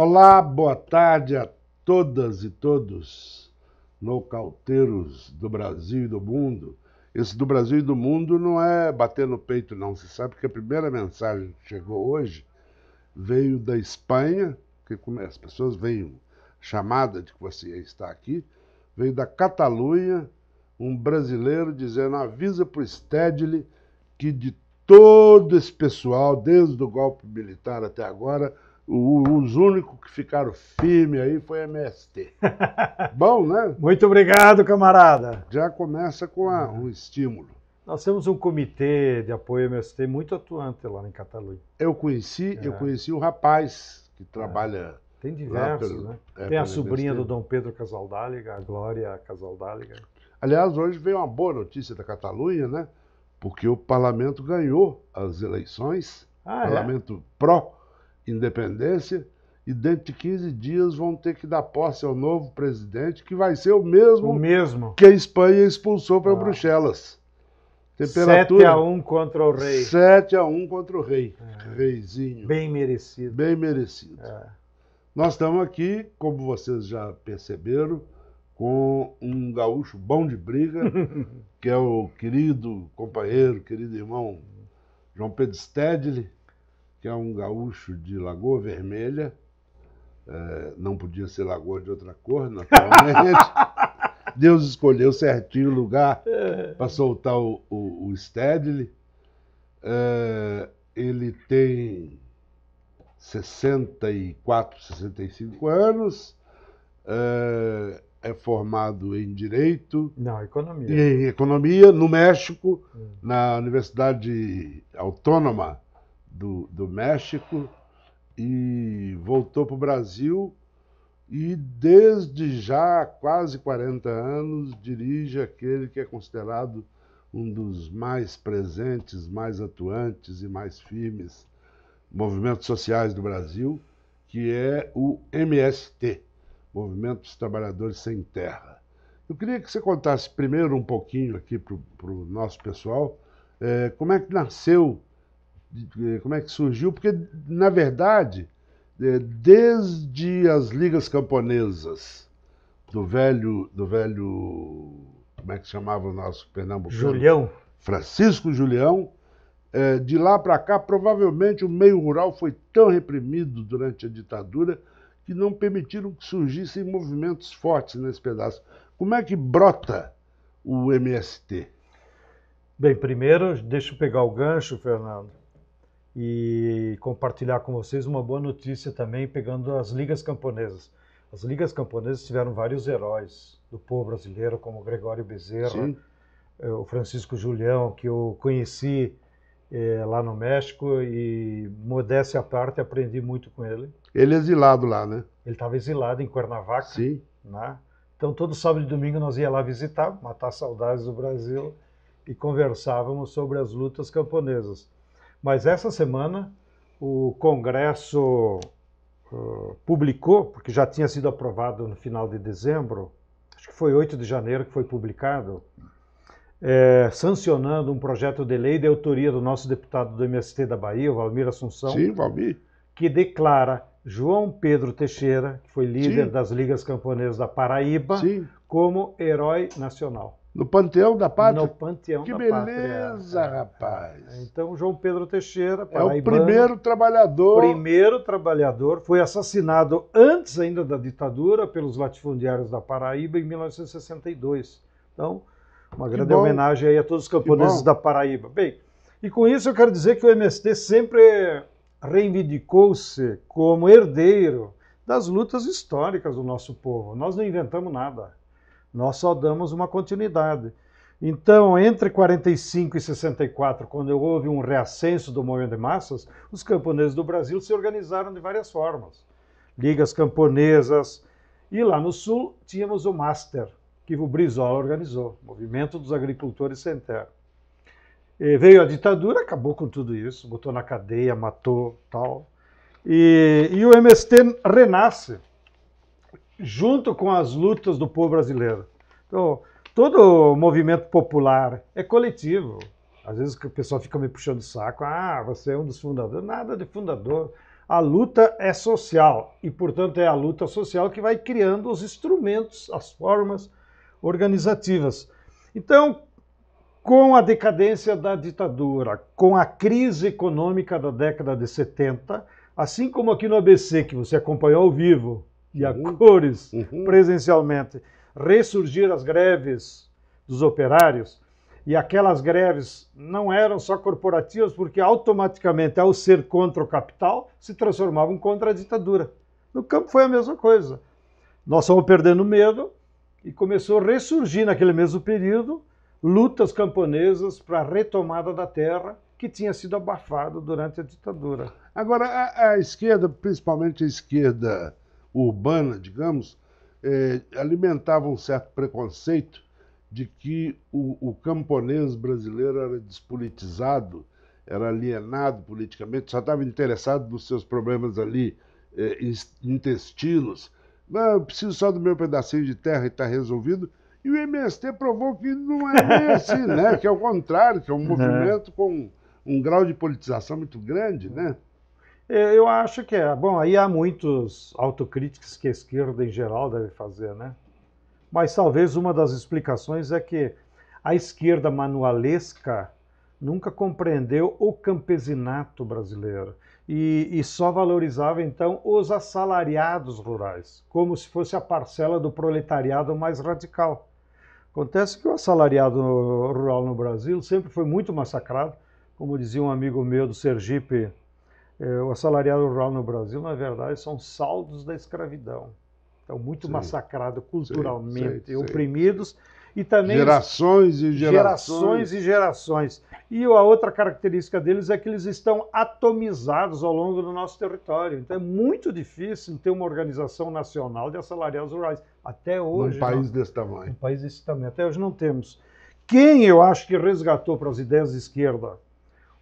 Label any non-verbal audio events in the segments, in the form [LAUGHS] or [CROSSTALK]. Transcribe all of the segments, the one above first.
Olá, boa tarde a todas e todos, nocauteiros do Brasil e do mundo. Esse do Brasil e do mundo não é bater no peito, não. Você sabe que a primeira mensagem que chegou hoje veio da Espanha, que as pessoas veem chamada de que você está aqui, veio da Catalunha, um brasileiro dizendo: avisa para o Stedley que de todo esse pessoal, desde o golpe militar até agora, os únicos que ficaram firmes aí foi MST. [LAUGHS] Bom, né? Muito obrigado, camarada. Já começa com a, um estímulo. Nós temos um comitê de apoio MST muito atuante lá em Catalunha. Eu conheci, é. eu conheci o rapaz que trabalha. É. Tem diversos, pelo, né? É, Tem a sobrinha MST. do Dom Pedro Casaldáliga, a Glória Casaldáliga. Aliás, hoje veio uma boa notícia da Catalunha, né? Porque o parlamento ganhou as eleições, ah, é? parlamento pró independência e dentro de 15 dias vão ter que dar posse ao novo presidente, que vai ser o mesmo, o mesmo. que a Espanha expulsou para ah. Bruxelas. Temperatura 7 a 1 contra o rei. 7 a 1 contra o rei. É. Reizinho. Bem merecido. Bem merecido. É. Nós estamos aqui, como vocês já perceberam, com um gaúcho bom de briga, [LAUGHS] que é o querido companheiro, querido irmão João Pedro Stedley que é um gaúcho de Lagoa Vermelha, é, não podia ser lagoa de outra cor, naturalmente. [LAUGHS] Deus escolheu certinho o lugar é. para soltar o, o, o Stedley. É, ele tem 64, 65 anos, é, é, formado em Direito. Não, Economia. Em Economia, no México, hum. na Universidade Autônoma do, do México e voltou para o Brasil e desde já quase 40 anos dirige aquele que é considerado um dos mais presentes, mais atuantes e mais firmes movimentos sociais do Brasil, que é o MST, Movimento dos Trabalhadores Sem Terra. Eu queria que você contasse primeiro um pouquinho aqui para o nosso pessoal é, como é que nasceu eh, como é que surgiu, porque, na verdade, eh, desde as ligas camponesas, do velho, do velho, como é que chamava o nosso Pernambuco? Julião. Francisco Julião, eh, de lá para cá, provavelmente o meio rural foi tão reprimido durante a ditadura que não permitiram que surgissem movimentos fortes nesse pedaço. Como é que brota o MST? Bem, primeiro, deixa eu pegar o gancho, Fernando, e compartilhar com vocês uma boa notícia também, pegando as ligas camponesas. As ligas camponesas tiveram vários heróis do povo brasileiro, como Gregório Bezerra, Sim. Eh, o Francisco Julião, que eu conheci é, lá no México e, modéstia à parte, aprendi muito com ele. Ele é exilado lá, né? Ele estava exilado em Cuernavaca. Sim. Né? Então, todo sábado e domingo nós ia lá visitar, matar saudades do Brasil e conversávamos sobre as lutas camponesas. Mas essa semana o Congresso uh, publicou, porque já tinha sido aprovado no final de dezembro, acho que foi 8 de janeiro que foi publicado, é, sancionando um projeto de lei de autoria do nosso deputado do MST da Bahia, o Valmir Assunção, Sim, Valmir. que declara João Pedro Teixeira, que foi líder Sim. das Ligas Camponesas da Paraíba, Sim. como herói nacional. No Panteão da Pátria? No Panteão que da beleza, Pátria. Que beleza, rapaz. Então, João Pedro Teixeira, paraibano. É o primeiro trabalhador. Primeiro trabalhador. Foi assassinado antes ainda da ditadura pelos latifundiários da Paraíba em 1962. Então, uma grande homenagem aí a todos os camponeses da Paraíba. Bem, e com isso eu quero dizer que o MST sempre reivindicou-se como herdeiro das lutas históricas do nosso povo. Nós não inventamos nada. Nós só damos uma continuidade. Então, entre 45 e 64, quando houve um reascenso do movimento de massas, os camponeses do Brasil se organizaram de várias formas. Ligas camponesas, e lá no sul tínhamos o Master, que o Brizola organizou, Movimento dos Agricultores Sem Terra. E veio a ditadura, acabou com tudo isso, botou na cadeia, matou, tal. E, e o MST renasce junto com as lutas do povo brasileiro. Então, todo movimento popular é coletivo. Às vezes o pessoal fica me puxando o saco, ah, você é um dos fundadores. Nada de fundador. A luta é social e, portanto, é a luta social que vai criando os instrumentos, as formas organizativas. Então, com a decadência da ditadura, com a crise econômica da década de 70, assim como aqui no ABC, que você acompanhou ao vivo, e a uhum. cores uhum. presencialmente. Ressurgir as greves dos operários, e aquelas greves não eram só corporativas, porque automaticamente, ao ser contra o capital, se transformavam contra a ditadura. No campo foi a mesma coisa. Nós fomos perdendo medo e começou a ressurgir naquele mesmo período lutas camponesas para a retomada da terra que tinha sido abafada durante a ditadura. Agora, a, a esquerda, principalmente a esquerda urbana, digamos, é, alimentava um certo preconceito de que o, o, camponês brasileiro era despolitizado, era alienado politicamente, só estava interessado nos seus problemas ali é, intestinos. Mas eu preciso só do meu pedacinho de terra e está resolvido. E o MST provou que não é bem [LAUGHS] assim, né? Que é o contrário, que é um movimento com um grau de politização muito grande, né? É, eu acho que é. Bom, aí há muitos autocríticos que a esquerda em geral deve fazer, né? Mas talvez uma das explicações é que a esquerda manualesca nunca compreendeu o campesinato brasileiro e, e só valorizava então os assalariados rurais, como se fosse a parcela do proletariado mais radical. Acontece que o assalariado rural no Brasil sempre foi muito massacrado, como dizia um amigo meu do Sergipe, é, o assalariado rural no Brasil, na verdade, são saldos da escravidão. Então, muito sim, massacrado culturalmente, sim, sim, oprimidos e também gerações e gerações. gerações e gerações. E a outra característica deles é que eles estão atomizados ao longo do nosso território. Então é muito difícil ter uma organização nacional de assalariados rurais até hoje. Num país não, desse tamanho. Um país desse tamanho até hoje não temos. Quem eu acho que resgatou para as ideias de esquerda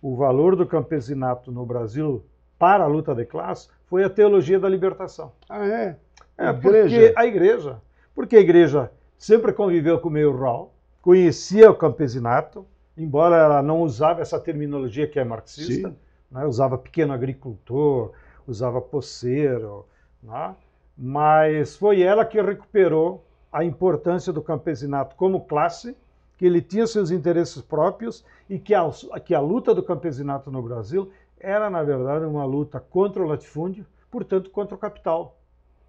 o valor do campesinato no Brasil para a luta de classe foi a teologia da libertação. Ah, é? É, a porque a igreja. Porque a igreja sempre conviveu com o meio rural, conhecia o campesinato, embora ela não usava essa terminologia que é marxista, né? usava pequeno agricultor, usava poceiro, né? mas foi ela que recuperou a importância do campesinato como classe que ele tinha seus interesses próprios e que a, que a luta do campesinato no Brasil era, na verdade, uma luta contra o latifúndio, portanto, contra o capital.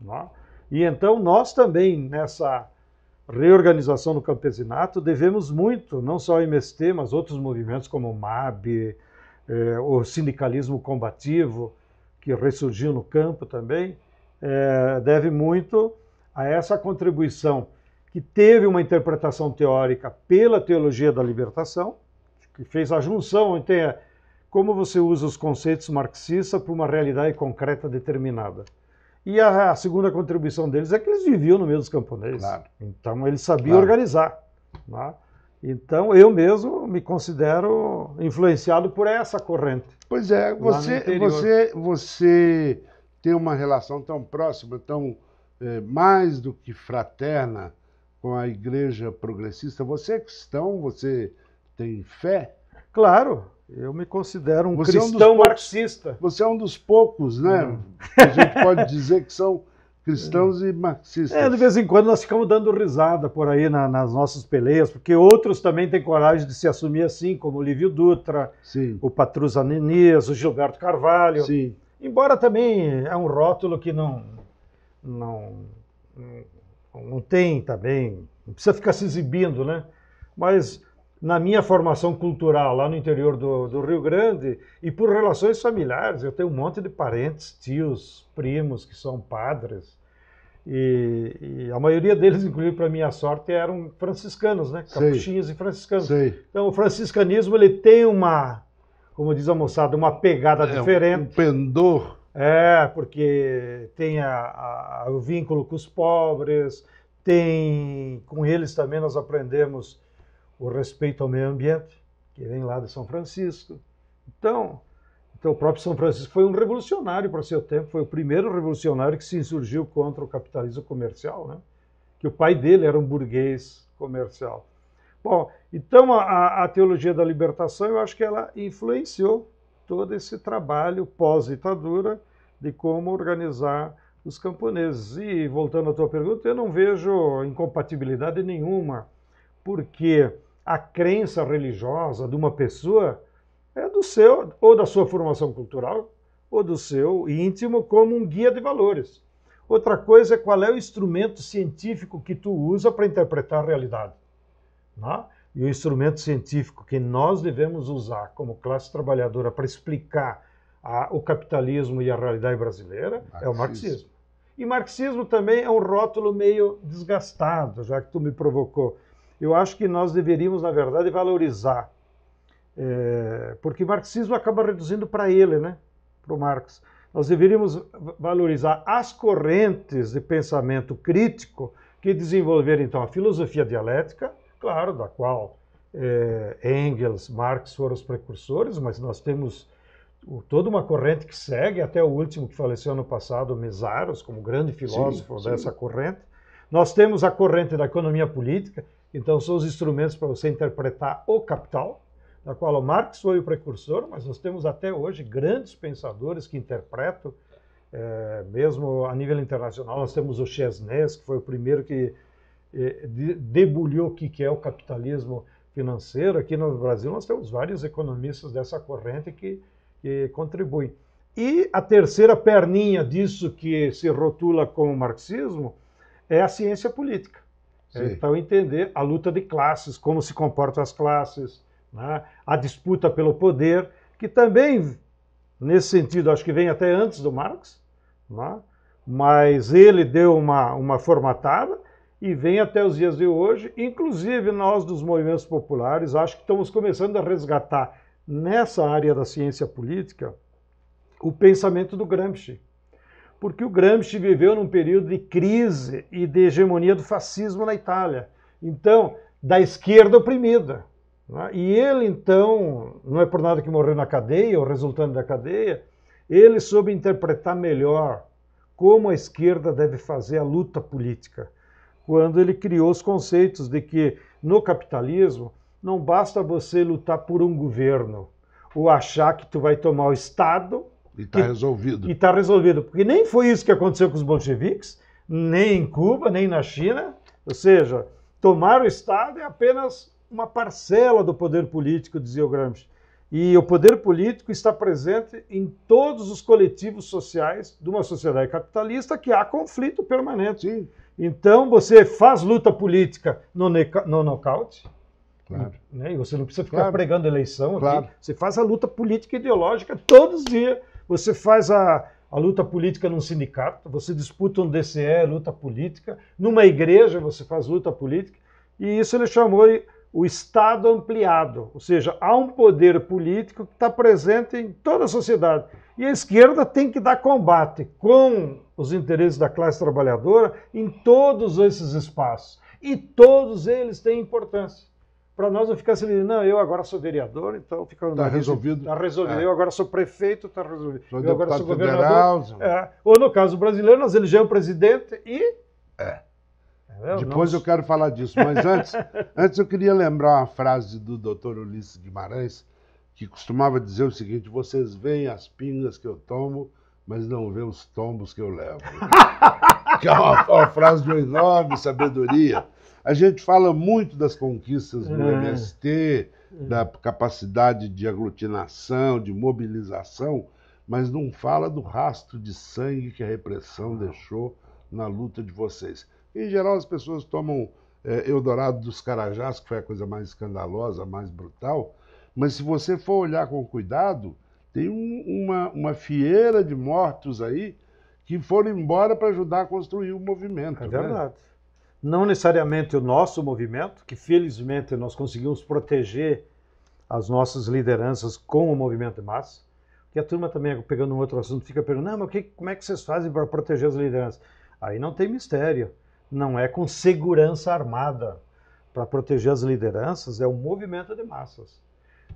É? E então nós também, nessa reorganização do campesinato, devemos muito, não só ao MST, mas outros movimentos como o MAB, eh, o sindicalismo combativo, que ressurgiu no campo também, eh, deve muito a essa contribuição que teve uma interpretação teórica pela teologia da libertação, que fez a junção entre é como você usa os conceitos marxistas para uma realidade concreta determinada. E a, a, segunda contribuição deles é que eles viviam no meio dos camponeses. Claro. Então eles sabiam claro. organizar. Né? Então eu mesmo me considero influenciado por essa corrente. Pois é, você, você, você tem uma relação tão próxima, tão é, mais do que fraterna com a igreja progressista. Você é cristão? Você tem fé? Claro, eu me considero um você cristão é um marxista. Poucos, você é um dos poucos, né? Uhum. A gente pode dizer que são cristãos [LAUGHS] é. e marxistas. É, de vez em quando nós ficamos dando risada por aí na, nas nossas peleias, porque outros também têm coragem de se assumir assim, como o Lívio Dutra, Sim. o Patrus Ananias, o Gilberto Carvalho. Sim. Embora também é um rótulo que não, não não tem também, não precisa ficar se exibindo, né? Mas na minha formação cultural lá no interior do, do, Rio Grande e por relações familiares, eu tenho um monte de parentes, tios, primos que são padres. E, e a maioria deles, [LAUGHS] inclusive para minha sorte, eram franciscanos, né? Capuchinhos e franciscanos. Então o franciscanismo ele tem uma, como diz a moçada, uma pegada é, diferente. Um pendor é, porque tem a, a, o vínculo com os pobres, tem com eles também nós aprendemos o respeito ao meio ambiente, que vem lá de São Francisco. Então, então o próprio São Francisco foi um revolucionário para seu tempo, foi o primeiro revolucionário que se insurgiu contra o capitalismo comercial, né? que o pai dele era um burguês comercial. Bom, então a, a teologia da libertação, eu acho que ela influenciou todo esse trabalho pós-ditadura de como organizar os camponeses. E voltando à tua pergunta, eu não vejo incompatibilidade nenhuma, porque a crença religiosa de uma pessoa é do seu ou da sua formação cultural ou do seu íntimo como um guia de valores. Outra coisa é qual é o instrumento científico que tu usa para interpretar a realidade. Né? E o instrumento científico que nós devemos usar como classe trabalhadora para explicar a, o capitalismo e a realidade brasileira marxismo. é o marxismo. E marxismo também é um rótulo meio desgastado, já que tu me provocou. Eu acho que nós deveríamos, na verdade, valorizar, é, porque marxismo acaba reduzindo para ele, né? para o Marx. Nós deveríamos valorizar as correntes de pensamento crítico que desenvolveram, então, a filosofia dialética, claro, da qual é, Engels, Marx foram os precursores, mas nós temos toda uma corrente que segue, até o último que faleceu no passado, Mesaros, como grande filósofo sim, dessa sim. corrente. Nós temos a corrente da economia política, então são os instrumentos para você interpretar o capital, da qual o Marx foi o precursor, mas nós temos até hoje grandes pensadores que interpretam, é, mesmo a nível internacional, nós temos o Chesnés, que foi o primeiro que é, debulhou o que é o capitalismo financeiro. Aqui no Brasil nós temos vários economistas dessa corrente que que contribuem. E a terceira perninha disso que se rotula como marxismo é a ciência política. Então, entender a luta de classes, como se comportam as classes, né? a disputa pelo poder, que também, nesse sentido, acho que vem até antes do Marx, né? mas ele deu uma, uma formatada e vem até os dias de hoje. Inclusive, nós dos movimentos populares, acho que estamos começando a resgatar nessa área da ciência política o pensamento do Gramsci. Porque o Gramsci viveu num período de crise e de hegemonia do fascismo na Itália. Então, da esquerda oprimida. Né? E ele, então, não é por nada que morreu na cadeia, ou resultante da cadeia, ele soube interpretar melhor como a esquerda deve fazer a luta política, quando ele criou os conceitos de que no capitalismo não basta você lutar por um governo ou achar que tu vai tomar o Estado. E está resolvido. E está resolvido. Porque nem foi isso que aconteceu com os bolcheviques, nem em Cuba, nem na China. Ou seja, tomar o Estado é apenas uma parcela do poder político, dizia o Gramsci. E o poder político está presente em todos os coletivos sociais de uma sociedade capitalista que há conflito permanente. Sim. Então, você faz luta política no, no nocaute, Claro. Né? E você não precisa ficar claro. pregando eleição claro. aqui. Você faz a luta política e ideológica todos os dias. Você faz a, a luta política num sindicato, você disputa um DCE, luta política. Numa igreja, você faz luta política. E isso ele chamou o Estado ampliado, ou seja, há um poder político que está presente em toda a sociedade. E a esquerda tem que dar combate com os interesses da classe trabalhadora em todos esses espaços. E todos eles têm importância. Para nós não ficar assim, não, eu agora sou vereador, então fica... Está resolvido. Está resolvido. É. Eu agora sou prefeito, está resolvido. Sou eu agora sou governador. Federal, é. Ou no caso brasileiro, nós elegemos presidente e... É. é eu Depois eu quero falar disso, mas antes, [LAUGHS] antes eu queria lembrar uma frase do Dr. Ulisses Guimarães, que costumava dizer o seguinte: vocês veem as pingas que eu tomo, mas não veem os tombos que eu levo. [LAUGHS] que é uma, uma frase de uma enorme sabedoria. A gente fala muito das conquistas do é. MST, é. da capacidade de aglutinação, de mobilização, mas não fala do rastro de sangue que a repressão deixou na luta de vocês. Em geral, as pessoas tomam é, Eldorado dos Carajás, que foi a coisa mais escandalosa, mais brutal, mas se você for olhar com cuidado, tem um, uma, uma fieira de mortos aí que foram embora para ajudar a construir o movimento. É né? verdade. Né? não necessariamente o nosso movimento, que felizmente nós conseguimos proteger as nossas lideranças com o movimento de massa. E a turma também, pegando um outro assunto, fica perguntando, mas que, como é que vocês fazem para proteger as lideranças? Aí não tem mistério, não é com segurança armada. Para proteger as lideranças é o um movimento de massas.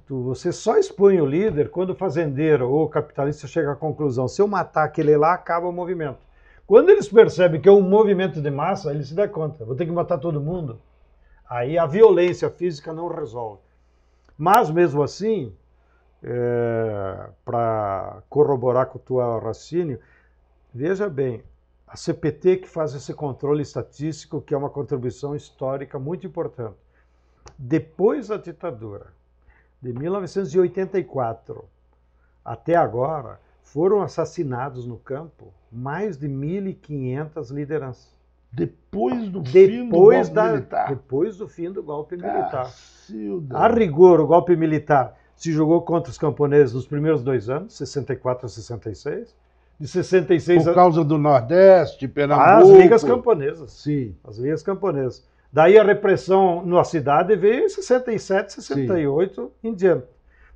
Tu, você só expõe o líder quando o fazendeiro ou o capitalista chega à conclusão, se eu matar aquele lá, acaba o movimento. Quando eles percebem que é um movimento de massa, eles se dão conta, vou ter que matar todo mundo. Aí a violência física não resolve. Mas mesmo assim, é, para corroborar com o tua racínio, veja bem, a CPT que faz esse controle estatístico, que é uma contribuição histórica muito importante. Depois da ditadura, de 1984 até agora, foram assassinados no campo mais de 1.500 lideranças. Depois do depois fim do golpe da, militar? Depois do fim do golpe militar. Cacilda. A rigor, o golpe militar se jogou contra os camponeses nos primeiros dois anos, 64 a 66. De 66 Por causa a... do Nordeste, Pernambuco. As ligas camponesas. Sim. As ligas camponesas. Daí a repressão na cidade veio em 67, 68 Sim. em diante.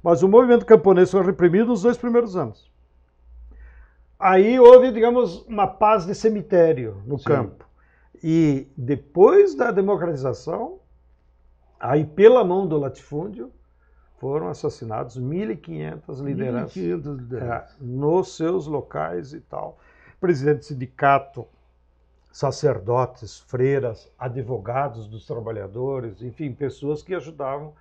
Mas o movimento camponês foi reprimido nos dois primeiros anos. Aí houve, digamos, uma paz de cemitério no Sim. campo. E depois da democratização, aí pela mão do latifúndio, foram assassinados 1.500 lideranças, 1.500 lideranças. É, nos seus locais e tal. Presidente de sindicato, sacerdotes, freiras, advogados dos trabalhadores, enfim, pessoas que ajudavam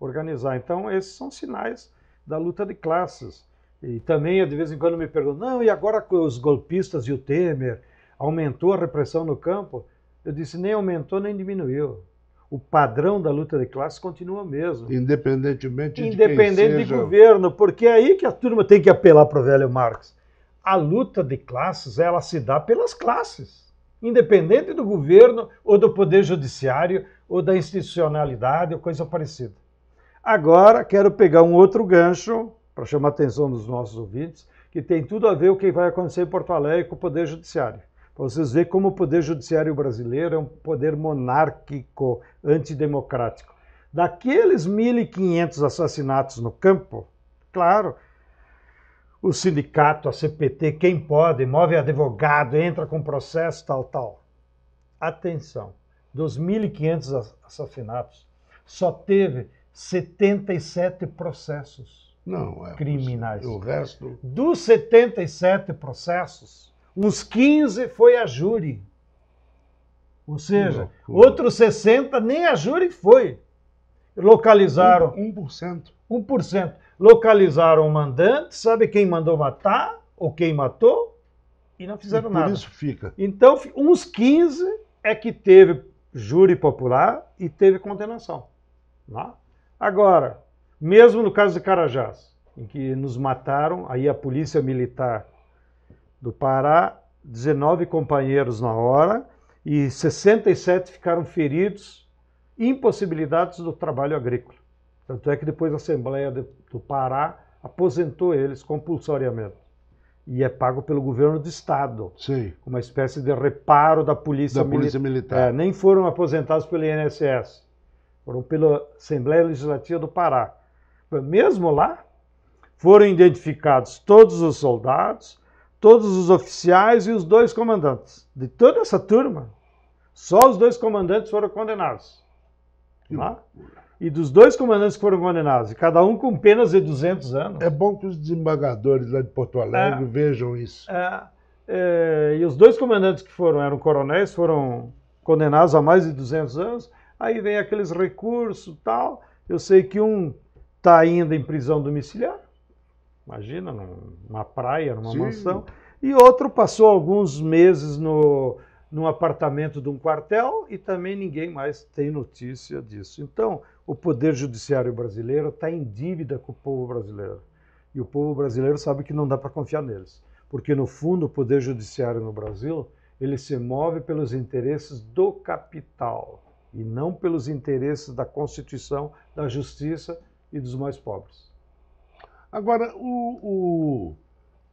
a organizar. Então, esses são sinais da luta de classes. E também, de vez em quando, me perguntam, não, e agora com os golpistas e o Temer, aumentou a repressão no campo? Eu disse, nem aumentou, nem diminuiu. O padrão da luta de classe continua mesmo. Independentemente de Independente de, de governo, porque é aí que a turma tem que apelar para o velho Marx. A luta de classes, ela se dá pelas classes. Independente do governo, ou do poder judiciário, ou da institucionalidade, ou coisa parecida. Agora, quero pegar um outro gancho para chamar a atenção dos nossos ouvintes, que tem tudo a ver com o que vai acontecer em Porto Alegre com o Poder Judiciário. Para vocês verem como o Poder Judiciário brasileiro é um poder monárquico, antidemocrático. Daqueles 1.500 assassinatos no campo, claro, o sindicato, a CPT, quem pode, move advogado, entra com processo, tal, tal. Atenção, dos 1.500 assassinatos, só teve 77 processos. Não, é, criminais. O, o resto. Dos 77 processos, uns 15 foi a júri. Ou seja, outros 60 nem a júri foi. Localizaram. 1%. 1%. Localizaram o mandante, sabe quem mandou matar ou quem matou, e não fizeram e por nada. isso fica. Então, uns 15 é que teve júri popular e teve condenação. Não? Né? Agora, mesmo no caso de Carajás, em que nos mataram, aí a polícia militar do Pará, 19 companheiros na hora e 67 ficaram feridos, impossibilitados do trabalho agrícola. Tanto é que depois a Assembleia do Pará aposentou eles compulsoriamente. E é pago pelo governo do Estado, Sim. uma espécie de reparo da Polícia, da mili polícia Militar. É, nem foram aposentados pelo INSS, foram pela Assembleia Legislativa do Pará mesmo lá, foram identificados todos os soldados, todos os oficiais e os dois comandantes. De toda essa turma, só os dois comandantes foram condenados. Lá. E dos dois comandantes que foram condenados, cada um com penas de 200 anos. É bom que os desembargadores lá de Porto Alegre é, vejam isso. É, é, e os dois comandantes que foram, eram coronéis, foram condenados a mais de 200 anos. Aí vem aqueles recursos tal. Eu sei que um está ainda em prisão domiciliar, imagina, numa praia, numa Sim. mansão, e outro passou alguns meses no, num apartamento de um quartel e também ninguém mais tem notícia disso. Então, o Poder Judiciário brasileiro está em dívida com o povo brasileiro. E o povo brasileiro sabe que não dá para confiar neles, porque no fundo o Poder Judiciário no Brasil ele se move pelos interesses do capital e não pelos interesses da Constituição, da justiça e dos mais pobres. Agora, o, o,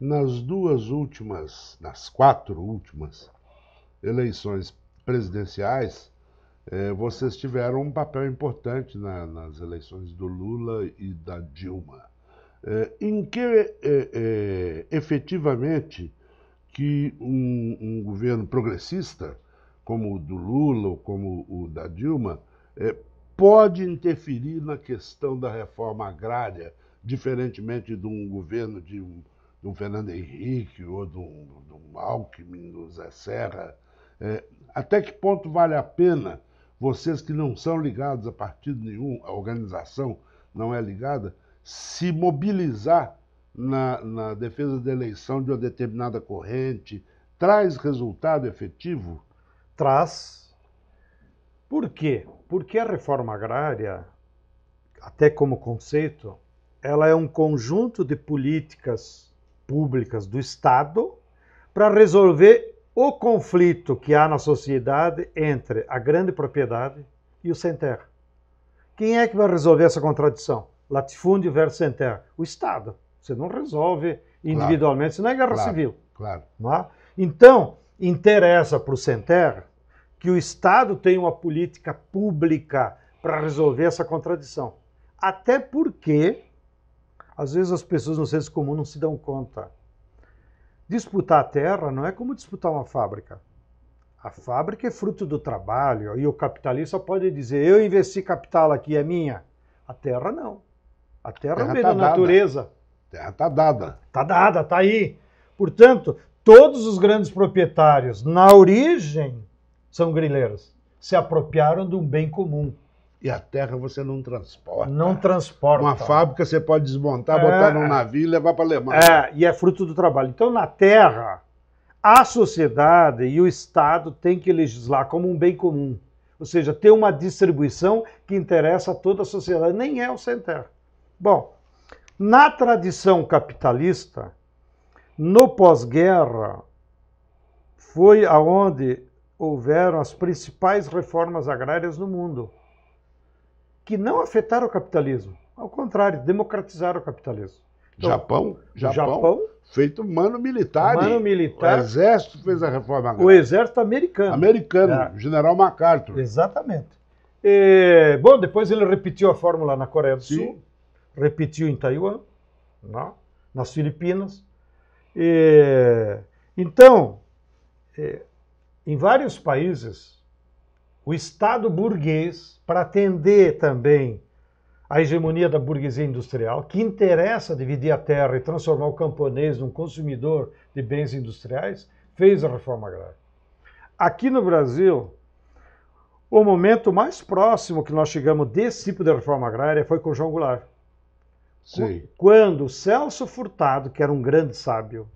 nas duas últimas, nas quatro últimas eleições presidenciais, eh, vocês tiveram um papel importante na, nas eleições do Lula e da Dilma. Eh, em que eh, efetivamente que um, um, governo progressista, como o do Lula ou como o da Dilma, pode interferir na questão da reforma agrária, diferentemente de um governo de um, de um Fernando Henrique ou de um, de um Alckmin, do Zé Serra. É, até que ponto vale a pena vocês que não são ligados a partido nenhum, a organização não é ligada, se mobilizar na, na defesa da eleição de uma determinada corrente, traz resultado efetivo? Traz. Por quê? porque a reforma agrária, até como conceito, ela é um conjunto de políticas públicas do Estado para resolver o conflito que há na sociedade entre a grande propriedade e o sem terra. Quem é que vai resolver essa contradição? Latifúndio versus sem terra? O Estado. Você não resolve individualmente, claro. senão é guerra claro. civil. Claro. É? Então, interessa para o sem terra que o Estado tem uma política pública para resolver essa contradição. Até porque, às vezes, as pessoas no senso comum não se dão conta. Disputar a terra não é como disputar uma fábrica. A fábrica é fruto do trabalho e o capitalista pode dizer: eu investi capital aqui, é minha. A terra não. A terra, terra vem tá da natureza. A terra está dada. Está dada, está aí. Portanto, todos os grandes proprietários, na origem, são grileiros. Se apropriaram de um bem comum. E a terra você não transporta. Não transporta. Uma fábrica você pode desmontar, é, botar num navio e levar para a Alemanha. É, e é fruto do trabalho. Então, na terra, a sociedade e o Estado têm que legislar como um bem comum. Ou seja, ter uma distribuição que interessa a toda a sociedade. Nem é o sem terra. Bom, na tradição capitalista, no pós-guerra, foi aonde houveram as principais reformas agrárias no mundo, que não afetaram o capitalismo, ao contrário, democratizaram o capitalismo. Então, Japão, Japão, Japão, feito mano militar. Mano militar. O exército fez a reforma agrária. O exército americano. Americano, é. general MacArthur. Exatamente. E, bom, depois ele repetiu a fórmula na Coreia do Sim. Sul, repetiu em Taiwan, não? Né, nas Filipinas. E, então, é, em vários países, o Estado burguês, para atender também a hegemonia da burguesia industrial, que interessa dividir a terra e transformar o camponês num consumidor de bens industriais, fez a reforma agrária. Aqui no Brasil, o momento mais próximo que nós chegamos desse tipo de reforma agrária foi com João Goulart. Sim. Quando Celso Furtado, que era um grande sábio,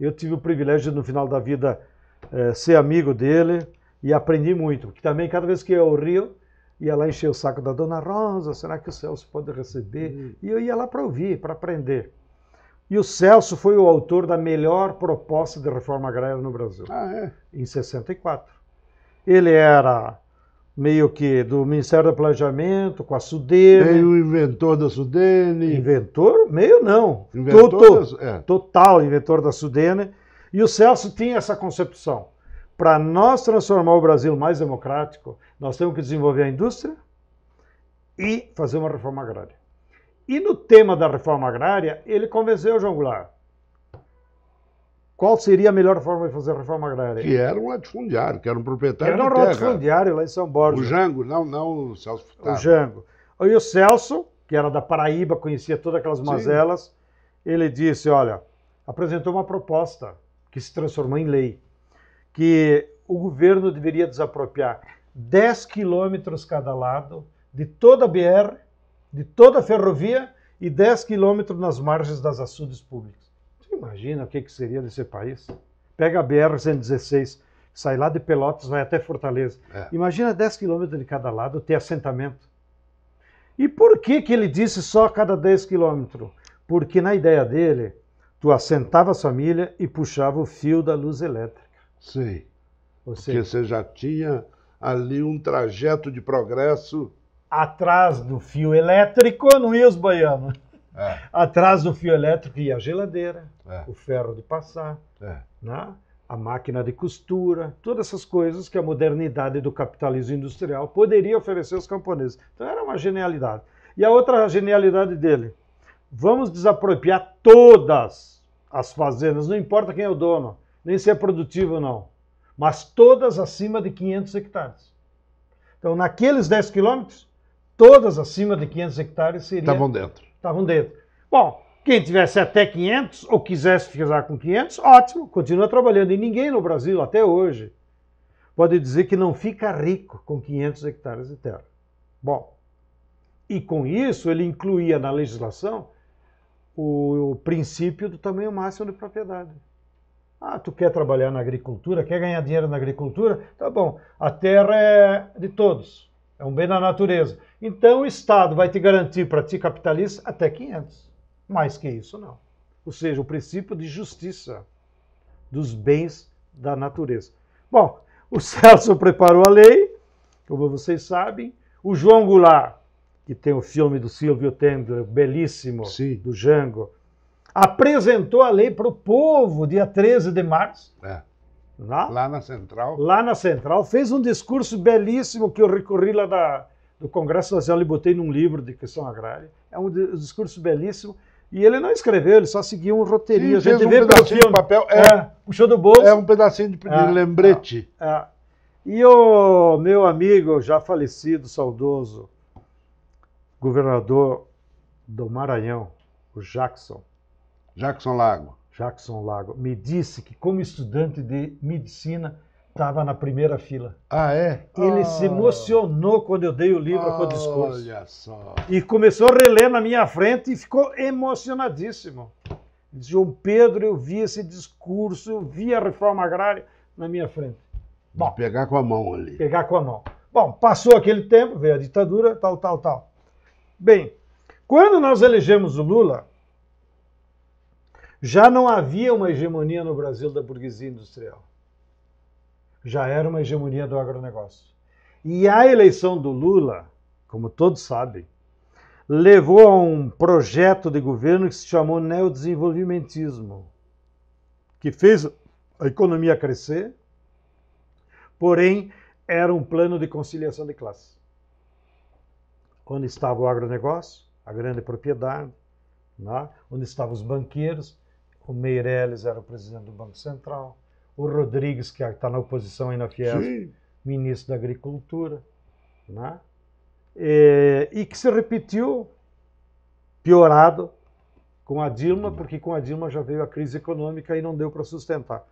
eu tive o privilégio no final da vida é, ser amigo dele e aprendi muito. Porque também, cada vez que eu ia ao Rio, ia lá encher o saco da Dona Rosa, será que o Celso pode receber? Uhum. E eu ia lá para ouvir, para aprender. E o Celso foi o autor da melhor proposta de reforma agrária no Brasil, ah, é? em 64. Ele era meio que do Ministério do Planejamento, com a Sudene. Meio inventor da Sudene. Inventor? Meio não. Inventor da, é. Total inventor da Sudene. E o Celso tinha essa concepção. Para nós transformar o Brasil mais democrático, nós temos que desenvolver a indústria e fazer uma reforma agrária. E no tema da reforma agrária, ele convenceu o João Goulart. Qual seria a melhor forma de fazer a reforma agrária? Que era um latifundiário, que era um proprietário era um de terra. Era um latifundiário lá em São Borja. O Jango, não, não o Celso Furtado. O Jango. E o Celso, que era da Paraíba, conhecia todas aquelas mazelas, Sim. ele disse, olha, apresentou uma proposta que se transformou em lei, que o governo deveria desapropriar 10 quilômetros cada lado de toda a BR, de toda a ferrovia e 10 quilômetros nas margens das açudes públicas. Você imagina o que, que seria desse país? Pega a BR-116, sai lá de Pelotas, vai até Fortaleza. É. Imagina 10 quilômetros de cada lado ter assentamento. E por que, que ele disse só a cada 10 quilômetros? Porque na ideia dele, tu assentava a família e puxava o fio da luz elétrica. Sim. Ou seja, Porque você já tinha ali um trajeto de progresso. Atrás do fio elétrico não ia os baianos. É. [LAUGHS] Atrás do fio elétrico ia a geladeira, é. o ferro de passar, é. né? a máquina de costura, todas essas coisas que a modernidade do capitalismo industrial poderia oferecer aos camponeses. Então era uma genialidade. E a outra genialidade dele, Vamos desapropriar todas as fazendas, não importa quem é o dono, nem se é produtivo ou não, mas todas acima de 500 hectares. Então, naqueles 10 quilômetros, todas acima de 500 hectares seriam... Estavam dentro. Estavam dentro. Bom, quem tivesse até 500 ou quisesse ficar com 500, ótimo, continua trabalhando. E ninguém no Brasil, até hoje, pode dizer que não fica rico com 500 hectares de terra. Bom, e com isso ele incluía na legislação o, o princípio do tamanho máximo de propriedade. Ah, tu quer trabalhar na agricultura, quer ganhar dinheiro na agricultura? Tá bom, a terra é de todos, é um bem da natureza. Então o Estado vai te garantir para ti capitalista até 500. Mais que isso, não. Ou seja, o princípio de justiça dos bens da natureza. Bom, o Celso preparou a lei, como vocês sabem. O João Goulart que tem o filme do Silvio Tendler, belíssimo, Sim. do Jango, apresentou a lei para o povo dia 13 de março. É. Lá, lá, na Central. Lá na Central. Fez um discurso belíssimo que eu recorri lá da, do Congresso Nacional e botei num livro de questão agrária. É um discurso belíssimo. E ele não escreveu, ele só seguiu um roteirinho. Sim, a gente um vê pedacinho de papel. É, é, puxou do bolso. É um pedacinho de, de é, lembrete. É, é. E o meu amigo já falecido, saudoso, governador do Maranhão, o Jackson. Jackson Lago. Jackson Lago, me disse que, como estudante de medicina, estava na primeira fila. Ah, é? Ele oh. se ah. emocionou quando eu dei o livro oh, o discurso Olha só. E começou a reler na minha frente e ficou emocionadão. João Pedro, eu vi esse discurso, eu vi a reforma agrária na minha frente. Bom, pegar com a mão ali. Pegar com a mão. Bom, passou aquele tempo, veio a ditadura, tal, tal, tal. Bem, quando nós elegemos o Lula, já não havia uma hegemonia no Brasil da burguesia industrial. Já era uma hegemonia do agronegócio. E a eleição do Lula, como todos sabem, levou a um projeto de governo que se chamou neodesenvolvimentismo, que fez a economia crescer, porém era um plano de conciliação de classe onde estava o agronegócio, a grande propriedade, né? onde estavam os banqueiros, o Meirelles era o presidente do Banco Central, o Rodrigues, que está na oposição aí na Fiesp, Sim. ministro da Agricultura, né? e, é, e que se repetiu, piorado, com a Dilma, porque com a Dilma já veio a crise econômica e não deu para sustentar.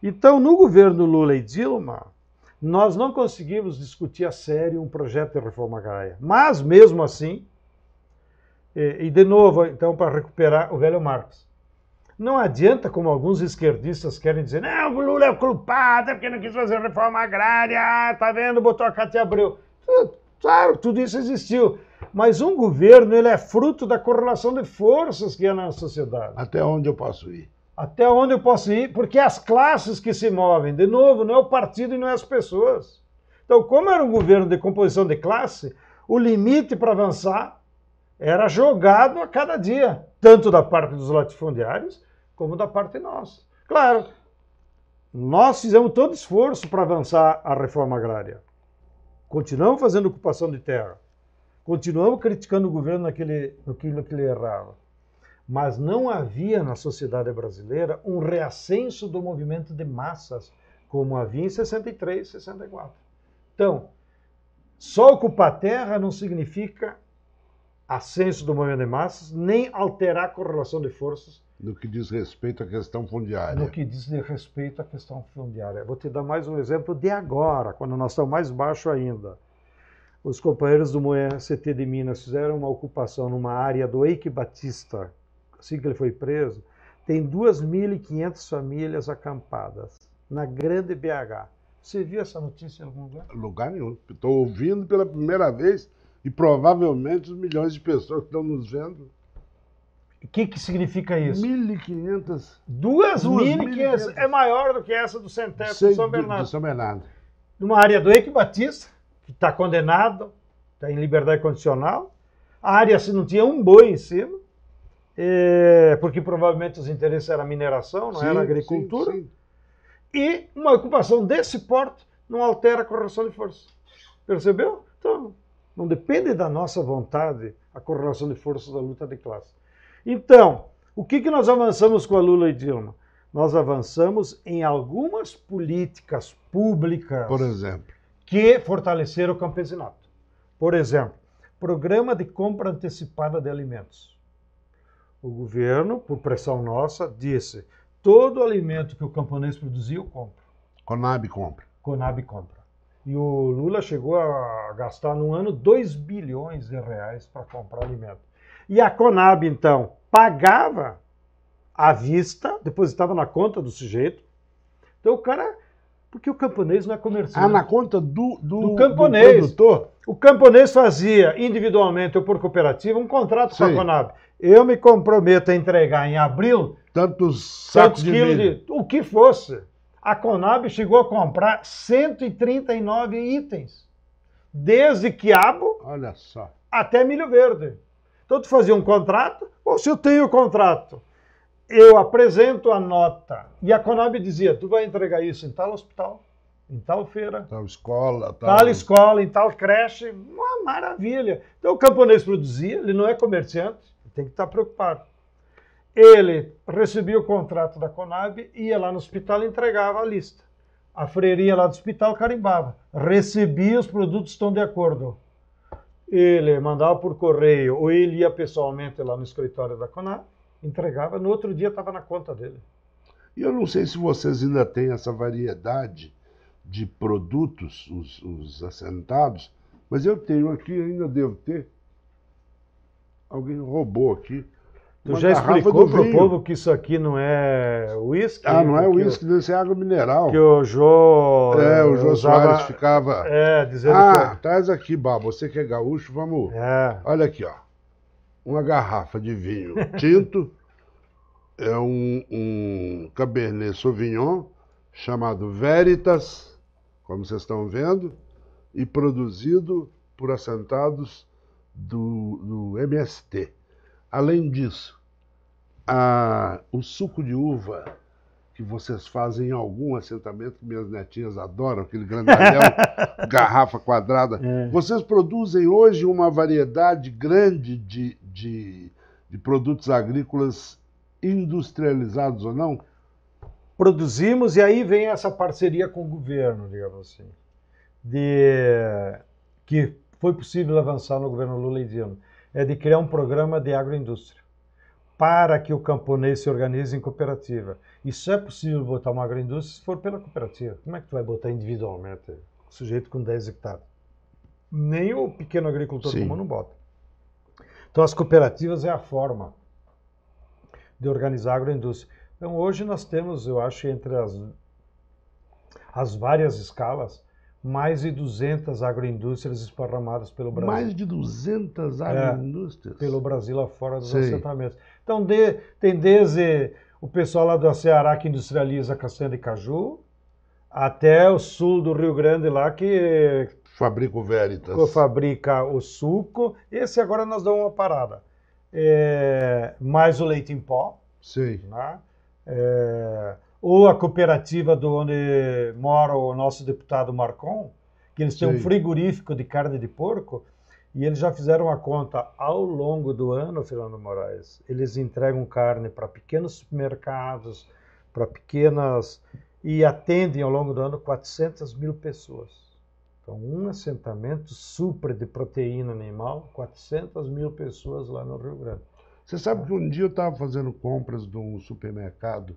Então, no governo Lula e Dilma, nós não conseguimos discutir a sério um projeto de reforma agrária. Mas, mesmo assim, e de novo, então, para recuperar o velho Marx, não adianta, como alguns esquerdistas querem dizer, não, o Lula é culpado é porque não quis fazer reforma agrária, ah, tá vendo, botou a Cátia Abreu. Claro, tudo isso existiu. Mas um governo, ele é fruto da correlação de forças que há na sociedade. Até onde eu posso ir? Até onde eu posso ir? Porque as classes que se movem, de novo, não é o partido e não é as pessoas. Então, como era um governo de composição de classe, o limite para avançar era jogado a cada dia, tanto da parte dos latifundiários como da parte nossa. Claro, nós fizemos todo esforço para avançar a reforma agrária. Continuamos fazendo ocupação de terra. Continuamos criticando o governo naquilo que ele errava mas não havia na sociedade brasileira um reascenso do movimento de massas como havia em 63, 64. Então, só ocupar terra não significa ascenso do movimento de massas, nem alterar a correlação de forças. No que diz respeito à questão fundiária. No que diz respeito à questão fundiária. Vou te dar mais um exemplo de agora, quando nós estamos mais baixo ainda. Os companheiros do CT de Minas fizeram uma ocupação numa área do Eike Batista, assim que ele foi preso, tem 2.500 famílias acampadas na Grande BH. Você viu essa notícia em algum lugar? Lugar nenhum. Estou ouvindo pela primeira vez e provavelmente os milhões de pessoas que estão nos vendo. O que, que significa isso? 1.500. 2.500 é maior do que essa do Centeno de São Bernardo. De São Bernardo. Numa área do Eike Batista, que está condenado, está em liberdade condicional. A área assim, não tinha um boi em cima é, porque provavelmente os interesses eram mineração, não sim, era agricultura. Sim, sim. E uma ocupação desse porte não altera a correlação de forças. Percebeu? Então, não depende da nossa vontade a correlação de forças da luta de classe. Então, o que, que nós avançamos com a Lula e Dilma? Nós avançamos em algumas políticas públicas. Por exemplo. Que fortaleceram o campesinato. Por exemplo, programa de compra antecipada de alimentos o governo, por pressão nossa, disse: todo alimento que o camponês produzia eu compro. Conab compra. Conab compra. E o Lula chegou a gastar no ano 2 bilhões de reais para comprar alimento. E a Conab, então, pagava à vista, depositava na conta do sujeito. Então o cara porque o camponês não é comercial. Ah, na conta do, do, do camponês. Do o camponês fazia individualmente ou por cooperativa um contrato Sim. com a Conab. Eu me comprometo a entregar em abril tantos sacos tantos de quilos milho. de o que fosse. A Conab chegou a comprar 139 itens, desde quiabo até milho verde. Então tu fazia um contrato, ou se eu tenho o contrato eu apresento a nota. E a Conab dizia: tu vai entregar isso em tal hospital, em tal feira, tal escola, tal, tal escola, em tal creche. Uma maravilha. Então o camponês produzia, ele não é comerciante, tem que estar preocupado. Ele recebia o contrato da Conab, ia lá no hospital e entregava a lista. A freiria lá do hospital carimbava. Recebia os produtos estão de acordo. Ele mandava por correio ou ele ia pessoalmente lá no escritório da Conab entregava, no outro dia estava na conta dele. E eu não sei se vocês ainda têm essa variedade de produtos, os, os assentados, mas eu tenho aqui, ainda devo ter. Alguém roubou aqui. Tu já explicou para o povo que isso aqui não é uísque? Ah, não é uísque, isso é água mineral. Que o Jô. É, o Jô usava... Soares ficava. É, dizendo ah, que. Ah, traz aqui, Bá, você que é gaúcho, vamos. É. Olha aqui, ó uma garrafa de vinho tinto, [LAUGHS] é um, um Cabernet Sauvignon chamado Veritas, como vocês estão vendo, e produzido por assentados do, do MST. Além disso, a, o suco de uva que vocês fazem em algum assentamento, que minhas netinhas adoram, aquele grandalhão, [LAUGHS] garrafa quadrada. É. Vocês produzem hoje uma variedade grande de, de, de produtos agrícolas industrializados ou não? Produzimos, e aí vem essa parceria com o governo, digamos assim, de... que foi possível avançar no governo Lula e Dilma, é de criar um programa de agroindústria para que o camponês se organize em cooperativa. Isso é possível botar uma agroindústria se for pela cooperativa. Como é que tu vai botar individualmente? O sujeito com 10 hectares. Nem o pequeno agricultor Sim. comum não bota. Então as cooperativas é a forma de organizar a agroindústria. Então hoje nós temos, eu acho, entre as, as várias escalas, mais de 200 agroindústrias esparramadas pelo Brasil. Mais de 200 é, agroindústrias? É, pelo Brasil afora dos Sim. assentamentos. Então, de, tem desde o pessoal lá do Ceará que industrializa castanha de caju, até o sul do Rio Grande lá que fabrica o Veritas. Fabrica o suco. Esse agora nós damos uma parada. É, mais o leite em pó. Sim. Né? É, ou a cooperativa do onde mora o nosso deputado Marcon, que eles têm Sim. um frigorífico de carne de porco e eles já fizeram a conta ao longo do ano, Fernando Moraes. Eles entregam carne para pequenos supermercados, para pequenas. e atendem ao longo do ano 400 mil pessoas. Então, um assentamento supre de proteína animal 400 mil pessoas lá no Rio Grande. Você sabe que um dia eu estava fazendo compras de um supermercado